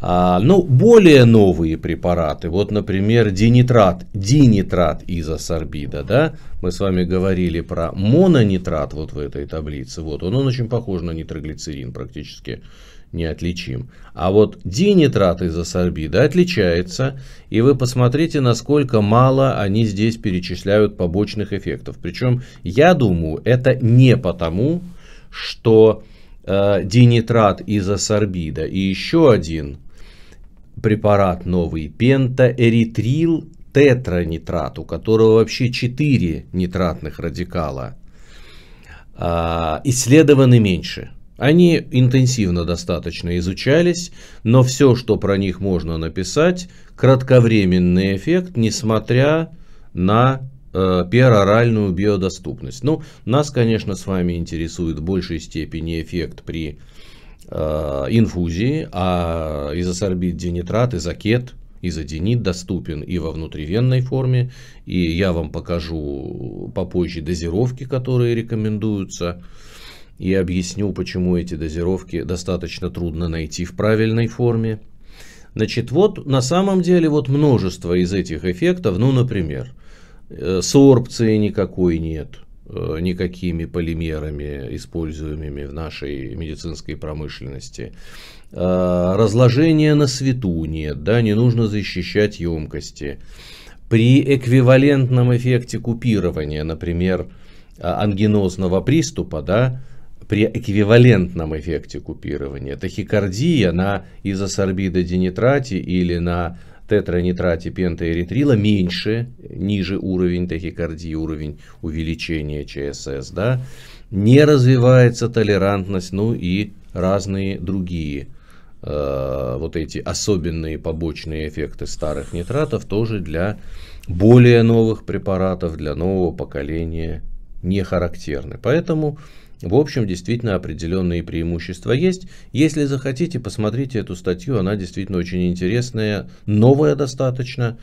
А, ну, более новые препараты, вот, например, динитрат, динитрат изосорбида, да, мы с вами говорили про мононитрат вот в этой таблице, вот, он, он очень похож на нитроглицерин практически, неотличим. А вот динитрат изосорбида отличается, и вы посмотрите, насколько мало они здесь перечисляют побочных эффектов. Причем, я думаю, это не потому, что э, динитрат изосорбида. и еще один препарат новый, пентаэритрил тетранитрат, у которого вообще 4 нитратных радикала, э, исследованы меньше. Они интенсивно достаточно изучались, но все, что про них можно написать, кратковременный эффект, несмотря на э, пероральную биодоступность. Ну, нас, конечно, с вами интересует в большей степени эффект при э, инфузии, а изосорбит денитрат, изокет, изоденит доступен и во внутривенной форме, и я вам покажу попозже дозировки, которые рекомендуются и объясню, почему эти дозировки достаточно трудно найти в правильной форме. Значит, вот на самом деле вот множество из этих эффектов, ну, например, э, сорбции никакой нет, э, никакими полимерами, используемыми в нашей медицинской промышленности. Э, разложения на свету нет, да, не нужно защищать емкости. При эквивалентном эффекте купирования, например, ангинозного приступа, да, при эквивалентном эффекте купирования. Тахикардия на изосорбидодинитрате или на тетранитрате пентаэритрила меньше, ниже уровень тахикардии, уровень увеличения ЧСС, да, не развивается толерантность, ну и разные другие э, вот эти особенные побочные эффекты старых нитратов тоже для более новых препаратов, для нового поколения не характерны. Поэтому в общем, действительно определенные преимущества есть. Если захотите, посмотрите эту статью, она действительно очень интересная, новая достаточно.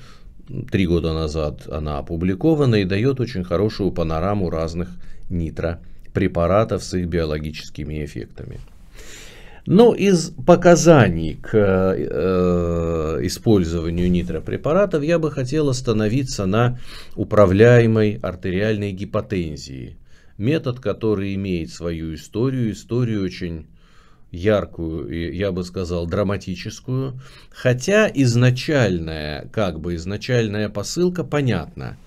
Три года назад она опубликована и дает очень хорошую панораму разных нитропропаратов с их биологическими эффектами. Но ну, из показаний к э, э, использованию нитропрепаратов я бы хотел остановиться на управляемой артериальной гипотензии метод, который имеет свою историю, историю очень яркую и, я бы сказал, драматическую. Хотя изначальная, как бы изначальная посылка понятна.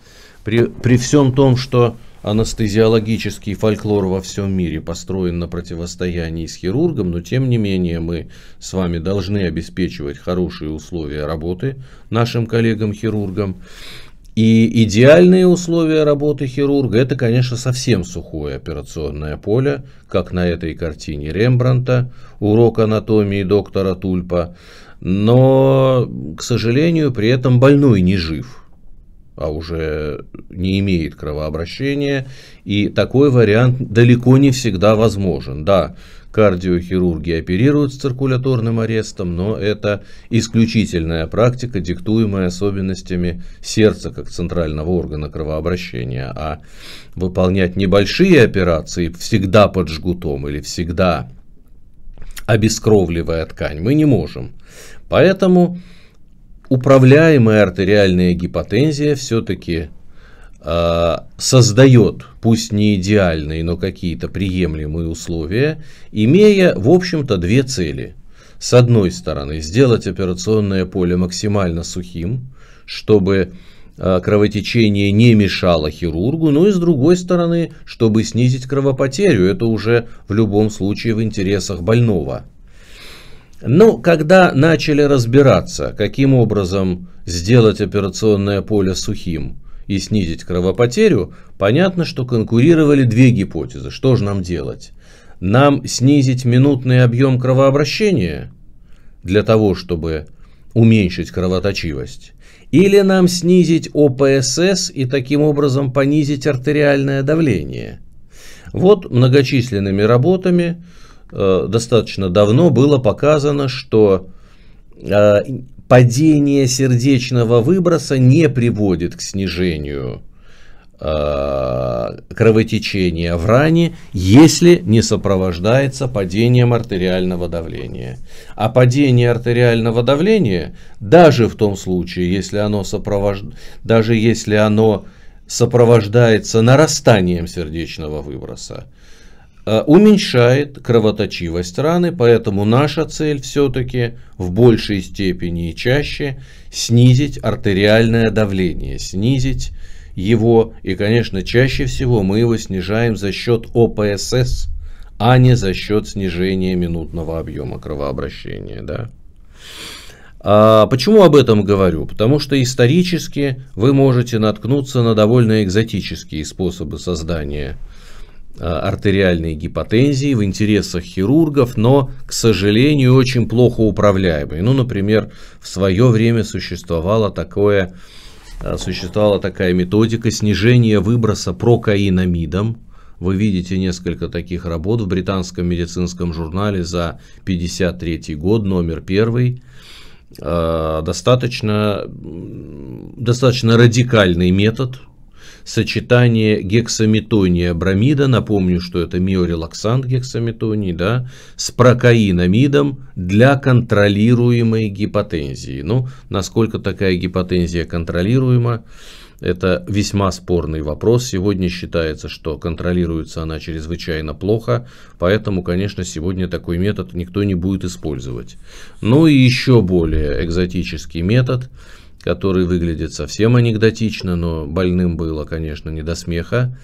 При, при всем том, что анестезиологический фольклор во всем мире построен на противостоянии с хирургом, но тем не менее мы с вами должны обеспечивать хорошие условия работы нашим коллегам-хирургам. И идеальные условия работы хирурга – это, конечно, совсем сухое операционное поле, как на этой картине Рембранта «Урок анатомии доктора Тульпа», но, к сожалению, при этом больной не жив, а уже не имеет кровообращения, и такой вариант далеко не всегда возможен. Да, Кардиохирурги оперируют с циркуляторным арестом, но это исключительная практика, диктуемая особенностями сердца как центрального органа кровообращения. А выполнять небольшие операции всегда под жгутом или всегда обескровливая ткань мы не можем. Поэтому управляемая артериальная гипотензия все-таки Э, создает, пусть не идеальные, но какие-то приемлемые условия, имея, в общем-то, две цели. С одной стороны, сделать операционное поле максимально сухим, чтобы э, кровотечение не мешало хирургу, ну и с другой стороны, чтобы снизить кровопотерю, это уже в любом случае в интересах больного. Но когда начали разбираться, каким образом сделать операционное поле сухим, и снизить кровопотерю, понятно, что конкурировали две гипотезы. Что же нам делать? Нам снизить минутный объем кровообращения для того, чтобы уменьшить кровоточивость? Или нам снизить ОПСС и таким образом понизить артериальное давление? Вот многочисленными работами э, достаточно давно было показано, что э, падение сердечного выброса не приводит к снижению э, кровотечения в ране, если не сопровождается падением артериального давления. А падение артериального давления, даже в том случае, если оно, сопровож... даже если оно сопровождается нарастанием сердечного выброса, Э, уменьшает кровоточивость раны, поэтому наша цель все-таки в большей степени и чаще снизить артериальное давление, снизить его, и, конечно, чаще всего мы его снижаем за счет ОПСС, а не за счет снижения минутного объема кровообращения. Да? А почему об этом говорю? Потому что исторически вы можете наткнуться на довольно экзотические способы создания Э, артериальной гипотензии, в интересах хирургов, но, к сожалению, очень плохо управляемой. Ну, например, в свое время существовало такое, э, существовала такая методика снижения выброса прокаинамидом. Вы видите несколько таких работ в британском медицинском журнале за 1953 год, номер первый э, достаточно, достаточно радикальный метод, сочетание гексаметония бромида, напомню, что это миорелаксант гексаметоний, да, с прокаинамидом для контролируемой гипотензии. Ну, насколько такая гипотензия контролируема, это весьма спорный вопрос. Сегодня считается, что контролируется она чрезвычайно плохо, поэтому, конечно, сегодня такой метод никто не будет использовать. Ну и еще более экзотический метод – который выглядит совсем анекдотично, но больным было, конечно, не до смеха.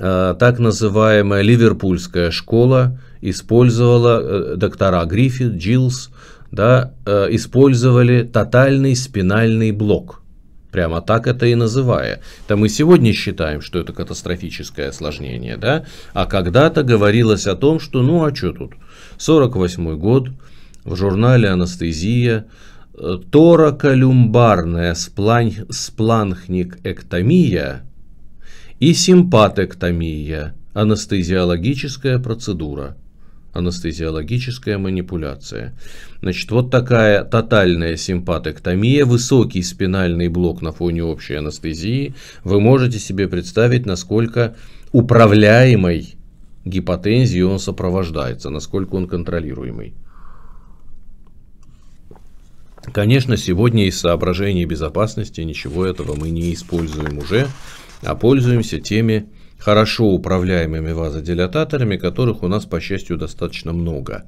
А, так называемая ливерпульская школа использовала э, доктора Гриффит, Джилс, да, э, использовали тотальный спинальный блок – Прямо так это и называя. Это мы сегодня считаем, что это катастрофическое осложнение, да? А когда-то говорилось о том, что ну а что тут? 48 год, в журнале «Анестезия» тораколюмбарная сплань, спланхник-эктомия и симпатэктомия, анестезиологическая процедура, анестезиологическая манипуляция. Значит, вот такая тотальная симпатэктомия, высокий спинальный блок на фоне общей анестезии. Вы можете себе представить, насколько управляемой гипотензией он сопровождается, насколько он контролируемый. Конечно, сегодня из соображений безопасности ничего этого мы не используем уже, а пользуемся теми хорошо управляемыми вазодилататорами, которых у нас, по счастью, достаточно много.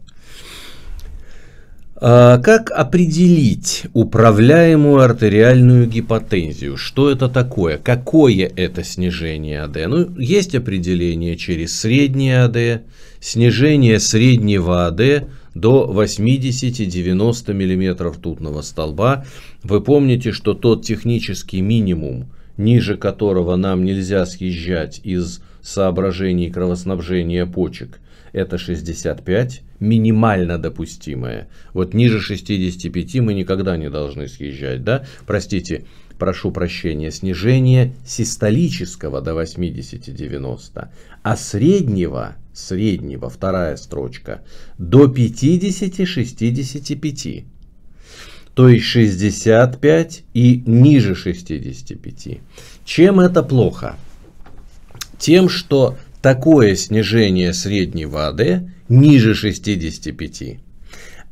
А как определить управляемую артериальную гипотензию? Что это такое? Какое это снижение АД? Ну, есть определение через среднее АД, снижение среднего АД до 80-90 мм ртутного столба. Вы помните, что тот технический минимум, ниже которого нам нельзя съезжать из соображений кровоснабжения почек, это 65, минимально допустимое. Вот ниже 65 мы никогда не должны съезжать, да? Простите, прошу прощения, снижение систолического до 80-90, а среднего, среднего, вторая строчка, до 50-65. То есть 65 и ниже 65. Чем это плохо? Тем, что такое снижение среднего АД ниже 65,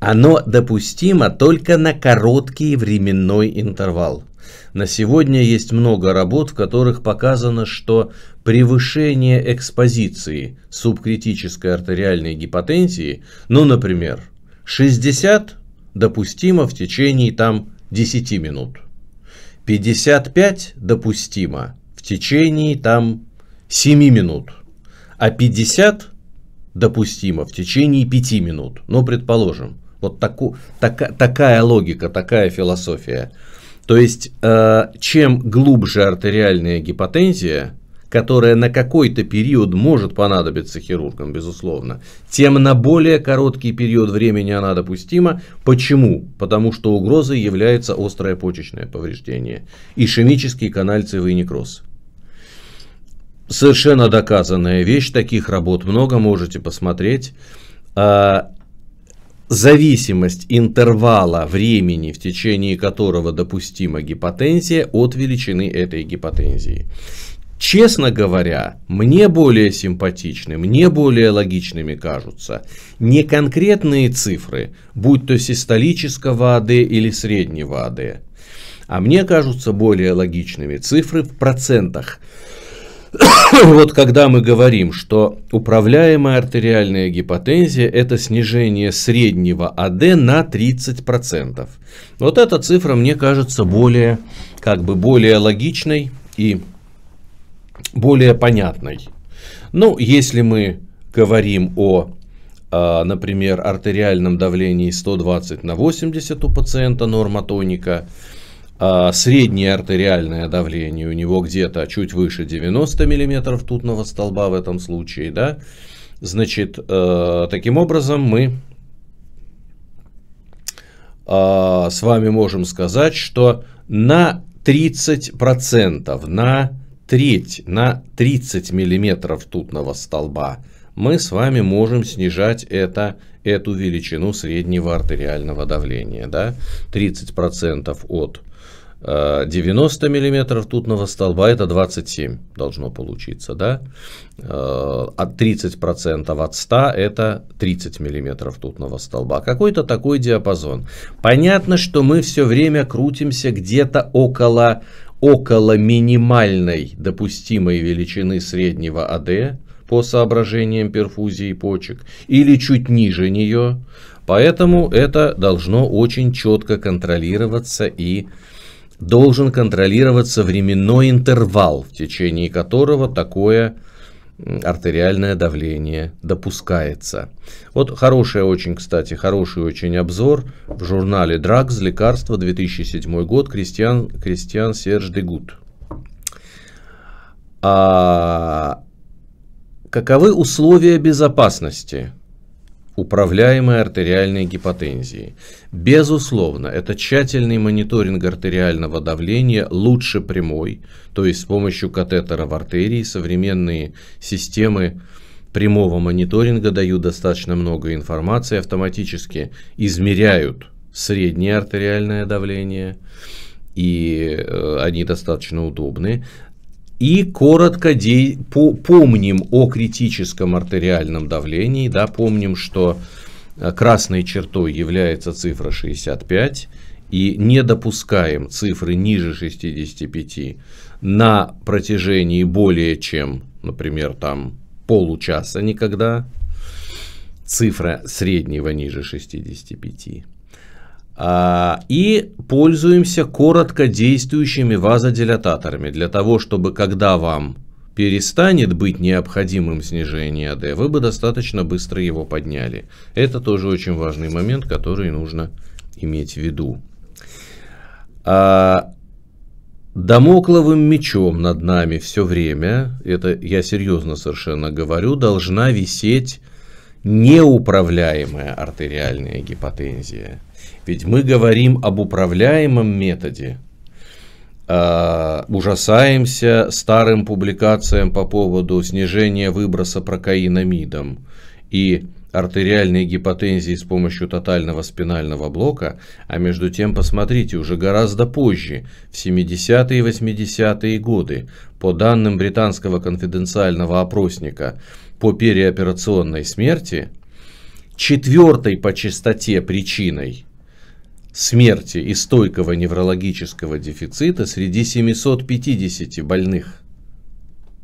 оно допустимо только на короткий временной интервал – на сегодня есть много работ, в которых показано, что превышение экспозиции субкритической артериальной гипотензии, ну, например, 60 допустимо в течение там 10 минут. 55 допустимо в течение там 7 минут. А 50 допустимо в течение 5 минут. Ну, предположим, вот таку, така, такая логика, такая философия – то есть, э, чем глубже артериальная гипотензия, которая на какой-то период может понадобиться хирургам, безусловно, тем на более короткий период времени она допустима. Почему? Потому что угрозой является острое почечное повреждение, ишемический канальцевый некроз. Совершенно доказанная вещь, таких работ много, можете посмотреть. А, зависимость интервала времени, в течение которого допустима гипотензия, от величины этой гипотензии. Честно говоря, мне более симпатичны, мне более логичными кажутся не конкретные цифры, будь то систолического АД или среднего АД, а мне кажутся более логичными цифры в процентах – вот когда мы говорим, что управляемая артериальная гипотензия – это снижение среднего АД на 30%. Вот эта цифра, мне кажется, более, как бы более логичной и более понятной. Ну, если мы говорим о а, например, артериальном давлении 120 на 80 у пациента нормотоника. тоника – а среднее артериальное давление у него где-то чуть выше 90 мм тутного столба в этом случае, да, значит, э, таким образом мы э, с вами можем сказать, что на 30%, на треть, на 30 мм тутного столба мы с вами можем снижать это, эту величину среднего артериального давления. Да? 30% от 90 э, миллиметров ртутного столба это 27 должно получиться, да? Э, от 30 процентов от 100 это 30 миллиметров ртутного столба. Какой-то такой диапазон. Понятно, что мы все время крутимся где-то около, около минимальной допустимой величины среднего АД по соображениям перфузии почек или чуть ниже нее. Поэтому это должно очень четко контролироваться и должен контролироваться временной интервал, в течение которого такое артериальное давление допускается. Вот хороший очень, кстати, хороший очень обзор в журнале Drugs Лекарства 2007 год Кристиан, Кристиан Серж Дегут. А, каковы условия безопасности? управляемой артериальной гипотензией. Безусловно, это тщательный мониторинг артериального давления лучше прямой, то есть с помощью катетера в артерии современные системы прямого мониторинга дают достаточно много информации, автоматически измеряют среднее артериальное давление, и э, они достаточно удобны. И коротко де... по... помним о критическом артериальном давлении, да, помним, что э, красной чертой является цифра 65, и не допускаем цифры ниже 65 на протяжении более чем, например, там получаса никогда, цифра среднего ниже 65. А, и пользуемся коротко действующими вазодилататорами для того, чтобы когда вам перестанет быть необходимым снижение АД, вы бы достаточно быстро его подняли. Это тоже очень важный момент, который нужно иметь в виду. А, домокловым мечом над нами все время, это я серьезно совершенно говорю, должна висеть неуправляемая артериальная гипотензия. Ведь мы говорим об управляемом методе, э, ужасаемся старым публикациям по поводу снижения выброса прокаина и артериальной гипотензии с помощью тотального спинального блока, а между тем, посмотрите, уже гораздо позже, в 70-е и 80-е годы, по данным британского конфиденциального опросника по переоперационной смерти, четвертой по частоте причиной – смерти и стойкого неврологического дефицита среди 750 больных,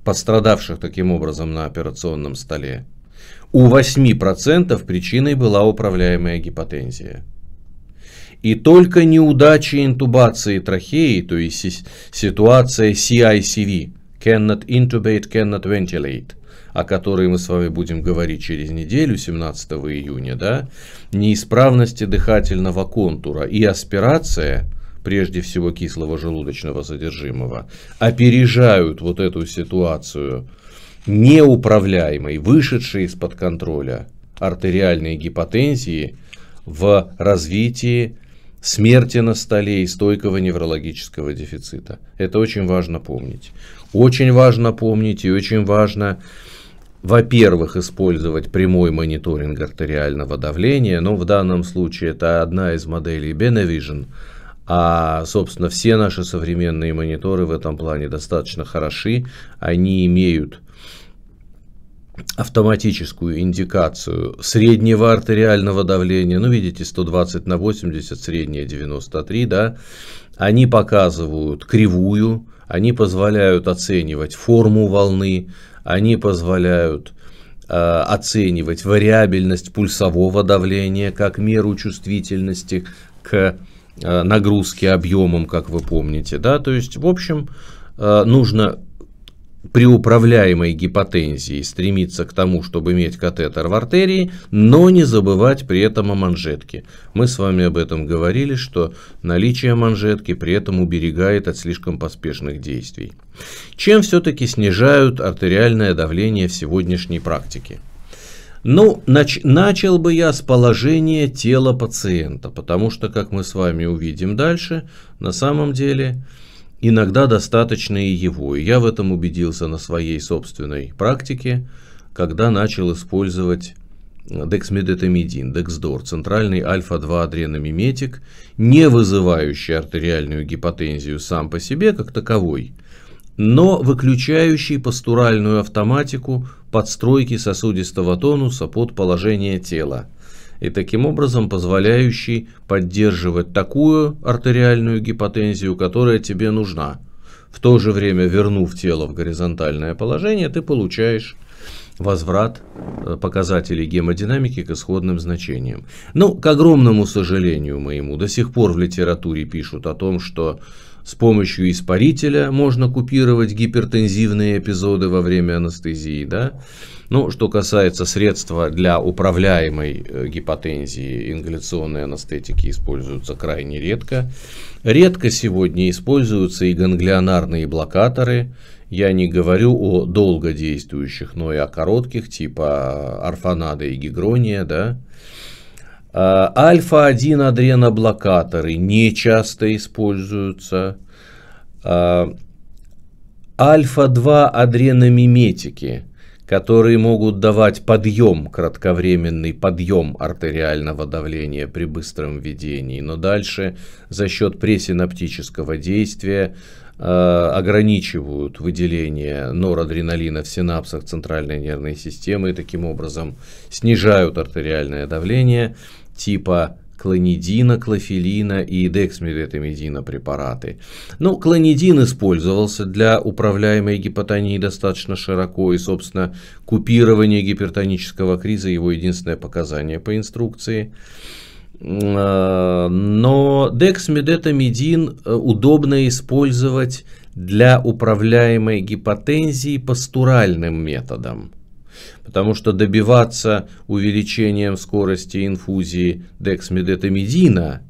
пострадавших таким образом на операционном столе. У 8% причиной была управляемая гипотензия. И только неудачи интубации трахеи, то есть ситуация CICV, cannot intubate, cannot ventilate, о которой мы с вами будем говорить через неделю, 17 июня, да, неисправности дыхательного контура и аспирация – прежде всего кислого желудочного содержимого, опережают вот эту ситуацию неуправляемой, вышедшей из-под контроля артериальной гипотензии в развитии смерти на столе и стойкого неврологического дефицита. Это очень важно помнить. Очень важно помнить и очень важно во-первых, использовать прямой мониторинг артериального давления, но в данном случае это одна из моделей Benevision, а, собственно, все наши современные мониторы в этом плане достаточно хороши, они имеют автоматическую индикацию среднего артериального давления, ну, видите, 120 на 80, среднее 93, да, они показывают кривую, они позволяют оценивать форму волны, они позволяют э, оценивать вариабельность пульсового давления как меру чувствительности к э, нагрузке объемом, как вы помните. Да? То есть, в общем, э, нужно при управляемой гипотензии стремиться к тому, чтобы иметь катетер в артерии, но не забывать при этом о манжетке. Мы с вами об этом говорили, что наличие манжетки при этом уберегает от слишком поспешных действий. Чем все-таки снижают артериальное давление в сегодняшней практике? Ну, нач начал бы я с положения тела пациента, потому что, как мы с вами увидим дальше, на самом деле Иногда достаточно и его, я в этом убедился на своей собственной практике, когда начал использовать дексмедетамидин, дексдор, центральный альфа-2 адреномиметик, не вызывающий артериальную гипотензию сам по себе как таковой, но выключающий постуральную автоматику подстройки сосудистого тонуса под положение тела – и таким образом позволяющий поддерживать такую артериальную гипотензию, которая тебе нужна. В то же время, вернув тело в горизонтальное положение, ты получаешь возврат э, показателей гемодинамики к исходным значениям. Ну, к огромному сожалению моему, до сих пор в литературе пишут о том, что с помощью испарителя можно купировать гипертензивные эпизоды во время анестезии, да, ну, что касается средства для управляемой э, гипотензии, ингаляционные анестетики используются крайне редко. Редко сегодня используются и ганглионарные блокаторы. Я не говорю о долгодействующих, но и о коротких, типа орфанада и гигрония, да. А, Альфа-1 адреноблокаторы не часто используются. А, Альфа-2 адреномиметики – которые могут давать подъем, кратковременный подъем артериального давления при быстром введении, но дальше за счет пресинаптического действия э, ограничивают выделение норадреналина в синапсах центральной нервной системы и таким образом снижают артериальное давление типа клонидина, клофелина и дексмететамидина препараты. Но ну, клонидин использовался для управляемой гипотонии достаточно широко, и, собственно, купирование гипертонического криза его единственное показание по инструкции. Э, но дексмедетамидин э, удобно использовать для управляемой гипотензии постуральным методом потому что добиваться увеличением скорости инфузии дексмедетамидина,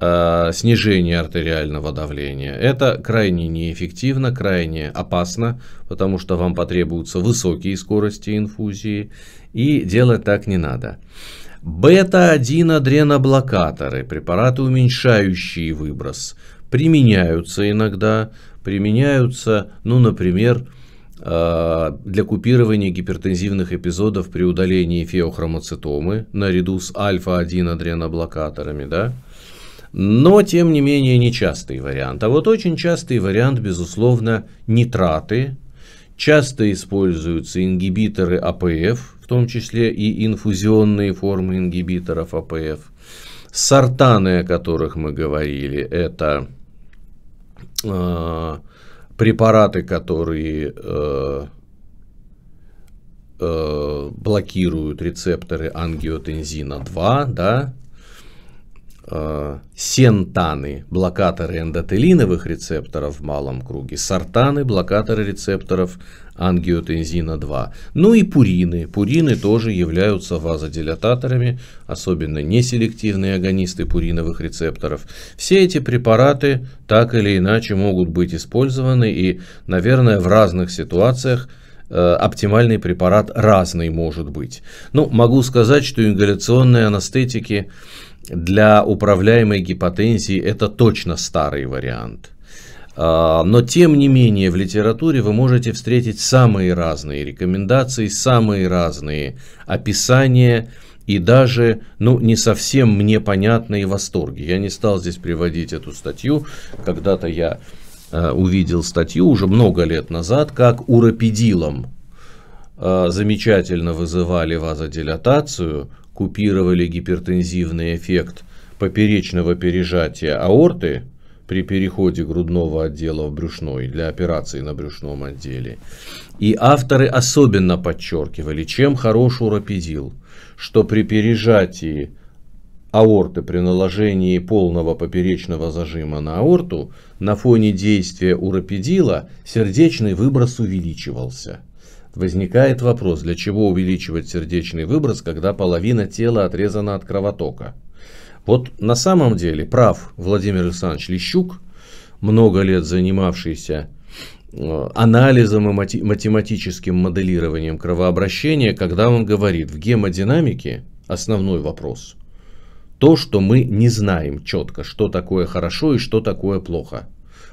э, снижение артериального давления, это крайне неэффективно, крайне опасно, потому что вам потребуются высокие скорости инфузии, и делать так не надо. Бета-1 адреноблокаторы, препараты, уменьшающие выброс, применяются иногда, применяются, ну, например, Э, для купирования гипертензивных эпизодов при удалении феохромоцитомы наряду с альфа-1 адреноблокаторами, да? но тем не менее нечастый вариант. А вот очень частый вариант, безусловно, нитраты. Часто используются ингибиторы АПФ, в том числе и инфузионные формы ингибиторов АПФ. Сортаны, о которых мы говорили, это э, препараты, которые э, э, блокируют рецепторы ангиотензина 2, да, Э, сентаны – блокаторы эндотелиновых рецепторов в малом круге, сортаны – блокаторы рецепторов ангиотензина-2. Ну и пурины. Пурины тоже являются вазодилататорами, особенно неселективные агонисты пуриновых рецепторов. Все эти препараты так или иначе могут быть использованы и, наверное, в разных ситуациях э, оптимальный препарат разный может быть. Ну, могу сказать, что ингаляционные анестетики для управляемой гипотензии это точно старый вариант. А, но тем не менее в литературе вы можете встретить самые разные рекомендации, самые разные описания и даже, ну, не совсем мне понятные восторги. Я не стал здесь приводить эту статью. Когда-то я э, увидел статью уже много лет назад, как уропедилом э, замечательно вызывали вазодилатацию – купировали гипертензивный эффект поперечного пережатия аорты при переходе грудного отдела в брюшной для операции на брюшном отделе. И авторы особенно подчеркивали, чем хорош уропедил, что при пережатии аорты при наложении полного поперечного зажима на аорту на фоне действия уропедила сердечный выброс увеличивался – Возникает вопрос, для чего увеличивать сердечный выброс, когда половина тела отрезана от кровотока? Вот на самом деле прав Владимир Александрович Лещук, много лет занимавшийся э, анализом и математическим моделированием кровообращения, когда он говорит, в гемодинамике основной вопрос – то, что мы не знаем четко, что такое хорошо и что такое плохо.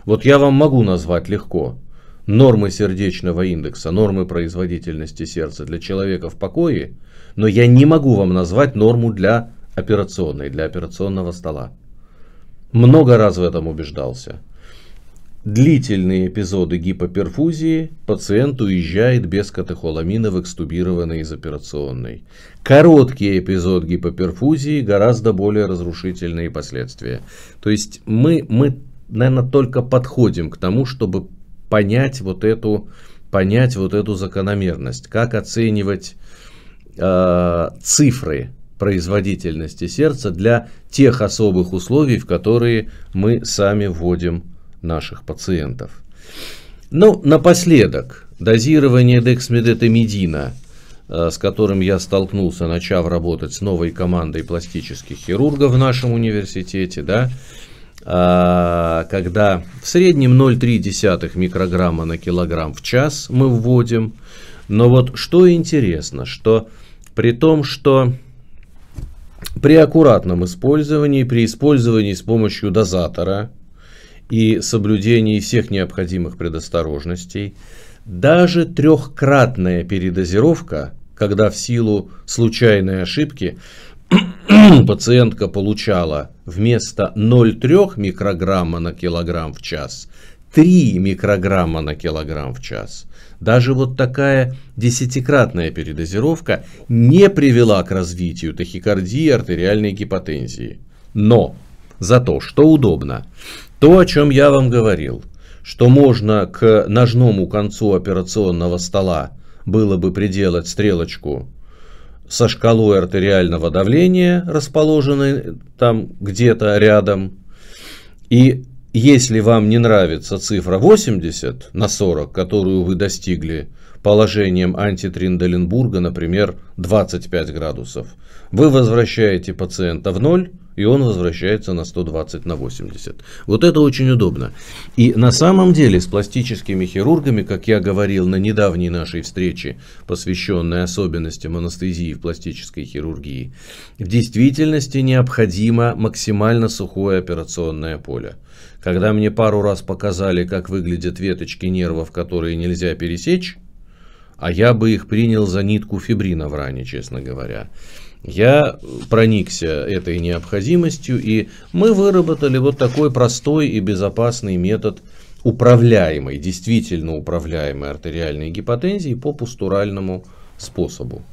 Вот я вам могу назвать легко – нормы сердечного индекса, нормы производительности сердца для человека в покое, но я не могу вам назвать норму для операционной, для операционного стола. Много раз в этом убеждался. Длительные эпизоды гипоперфузии пациент уезжает без катехоламина в экстубированной из операционной. Короткий эпизод гипоперфузии гораздо более разрушительные последствия. То есть мы, мы наверное, только подходим к тому, чтобы понять вот эту, понять вот эту закономерность, как оценивать э, цифры производительности сердца для тех особых условий, в которые мы сами вводим наших пациентов. Ну, напоследок, дозирование дексмедетамидина, э, с которым я столкнулся, начав работать с новой командой пластических хирургов в нашем университете, да, а, когда в среднем 0,3 микрограмма на килограмм в час мы вводим. Но вот что интересно, что при том, что при аккуратном использовании, при использовании с помощью дозатора и соблюдении всех необходимых предосторожностей, даже трехкратная передозировка, когда в силу случайной ошибки пациентка получала вместо 0,3 микрограмма на килограмм в час 3 микрограмма на килограмм в час. Даже вот такая десятикратная передозировка не привела к развитию тахикардии и артериальной гипотензии. Но за то, что удобно, то, о чем я вам говорил, что можно к ножному концу операционного стола было бы приделать стрелочку со шкалой артериального давления, расположенной там где-то рядом. И если вам не нравится цифра 80 на 40, которую вы достигли положением антитриндаленбурга, например, 25 градусов, вы возвращаете пациента в ноль и он возвращается на 120 на 80. Вот это очень удобно. И на самом деле с пластическими хирургами, как я говорил на недавней нашей встрече, посвященной особенностям анестезии в пластической хирургии, в действительности необходимо максимально сухое операционное поле. Когда мне пару раз показали, как выглядят веточки нервов, которые нельзя пересечь, а я бы их принял за нитку фибрина в ране, честно говоря. Я проникся этой необходимостью, и мы выработали вот такой простой и безопасный метод управляемой, действительно управляемой артериальной гипотензии по пустуральному способу.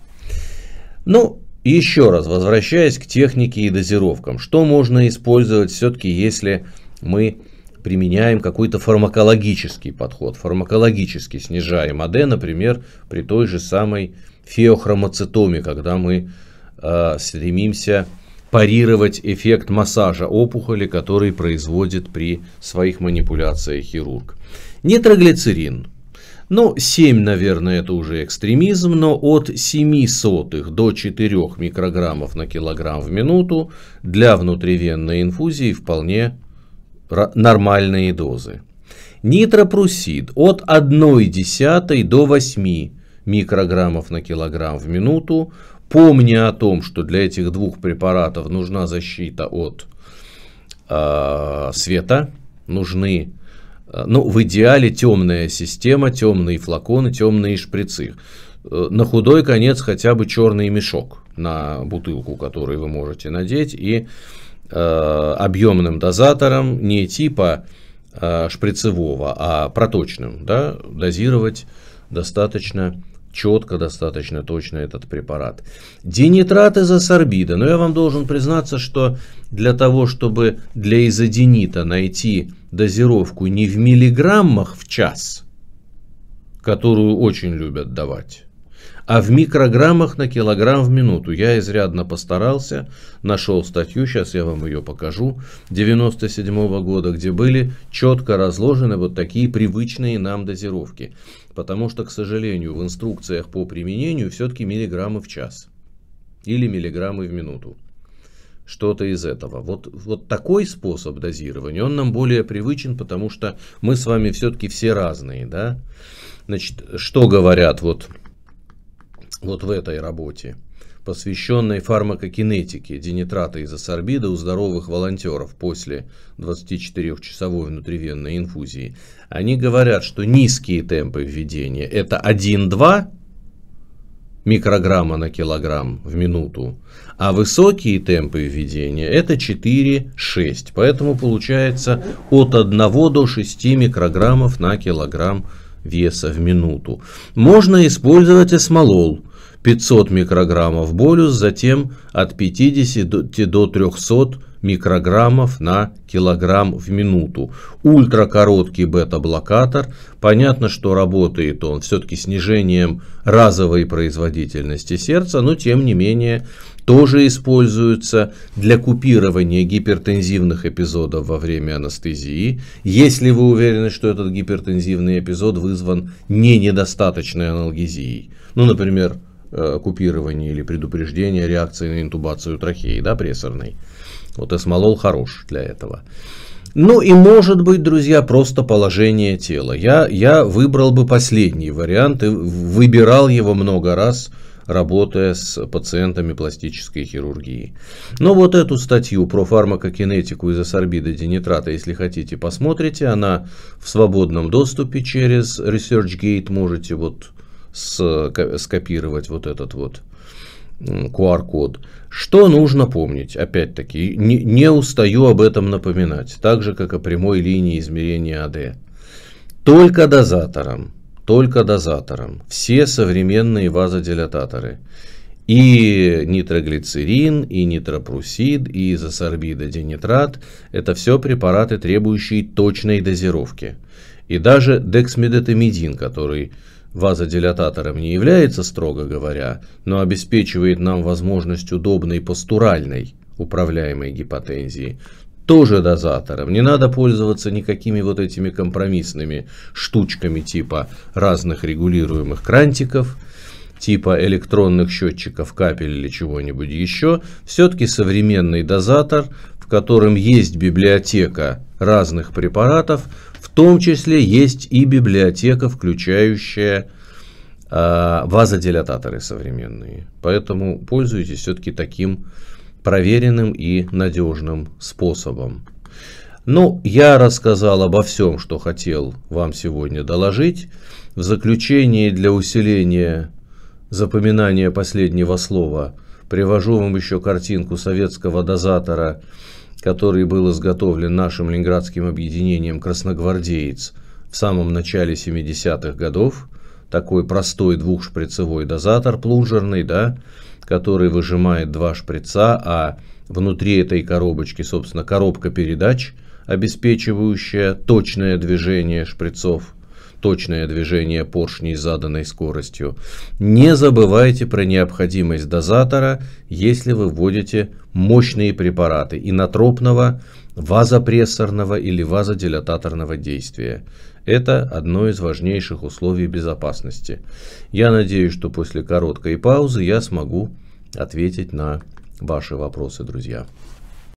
Ну, еще раз возвращаясь к технике и дозировкам. Что можно использовать все-таки, если мы применяем какой-то фармакологический подход, фармакологически снижаем АД, например, при той же самой феохромоцитоме, когда мы Э, стремимся парировать эффект массажа опухоли, который производит при своих манипуляциях хирург. Нитроглицерин. Ну, 7, наверное, это уже экстремизм, но от 7 сотых до 4 микрограммов на килограмм в минуту для внутривенной инфузии вполне нормальные дозы. Нитропрусид от десятой до 8 микрограммов на килограмм в минуту помня о том, что для этих двух препаратов нужна защита от э, света, нужны, э, ну, в идеале темная система, темные флаконы, темные шприцы. Э, на худой конец хотя бы черный мешок на бутылку, который вы можете надеть, и э, а, объемным дозатором не типа э, шприцевого, а проточным, да, дозировать достаточно четко, достаточно точно этот препарат. Денитрат изосорбида. Но я вам должен признаться, что для того, чтобы для изоденита найти дозировку не в миллиграммах в час, которую очень любят давать, а в микрограммах на килограмм в минуту. Я изрядно постарался, нашел статью, сейчас я вам ее покажу, 97 -го года, где были четко разложены вот такие привычные нам дозировки потому что, к сожалению, в инструкциях по применению все-таки миллиграммы в час или миллиграммы в минуту. Что-то из этого. Вот, вот такой способ дозирования, он нам более привычен, потому что мы с вами все-таки все разные. Да? Значит, что говорят вот, вот в этой работе? посвященной фармакокинетике динитрата изосорбида у здоровых волонтеров после 24-часовой внутривенной инфузии. Они говорят, что низкие темпы введения это 1-2 микрограмма на килограмм в минуту, а высокие темпы введения это 4-6. Поэтому получается от 1 до 6 микрограммов на килограмм веса в минуту. Можно использовать эсмолол 500 микрограммов болюс, затем от 50 до 300 микрограммов на килограмм в минуту. Ультракороткий бета-блокатор. Понятно, что работает он все-таки снижением разовой производительности сердца, но тем не менее тоже используется для купирования гипертензивных эпизодов во время анестезии, если вы уверены, что этот гипертензивный эпизод вызван не недостаточной аналгезией. Ну, например, Э, купирования или предупреждения реакции на интубацию трахеи, да, прессорной. Вот эсмолол хорош для этого. Ну и может быть, друзья, просто положение тела. Я, я выбрал бы последний вариант и выбирал его много раз, работая с пациентами пластической хирургии. Но ну вот эту статью про фармакокинетику изосорбида динитрата, если хотите, посмотрите. Она в свободном доступе через ResearchGate. Можете вот скопировать вот этот вот QR-код. Что нужно помнить? Опять-таки, не, не устаю об этом напоминать, так же, как о прямой линии измерения АД. Только дозатором, только дозатором все современные вазодилататоры. И нитроглицерин, и нитропрусид, и изосорбидодинитрат – это все препараты, требующие точной дозировки. И даже дексмедетомидин, который вазодилататором не является, строго говоря, но обеспечивает нам возможность удобной постуральной управляемой гипотензии, тоже дозатором. Не надо пользоваться никакими вот этими компромиссными штучками типа разных регулируемых крантиков, типа электронных счетчиков капель или чего-нибудь еще. Все-таки современный дозатор, в котором есть библиотека разных препаратов – том числе есть и библиотека, включающая э, вазодилататоры современные. Поэтому пользуйтесь все-таки таким проверенным и надежным способом. Ну, я рассказал обо всем, что хотел вам сегодня доложить. В заключении для усиления запоминания последнего слова привожу вам еще картинку советского дозатора – который был изготовлен нашим ленинградским объединением «Красногвардеец» в самом начале 70-х годов, такой простой двухшприцевой дозатор плунжерный, да, который выжимает два шприца, а внутри этой коробочки, собственно, коробка передач, обеспечивающая точное движение шприцов – точное движение поршней заданной скоростью. Не забывайте про необходимость дозатора, если вы вводите мощные препараты инотропного, вазопрессорного или вазодилататорного действия. Это одно из важнейших условий безопасности. Я надеюсь, что после короткой паузы я смогу ответить на ваши вопросы, друзья.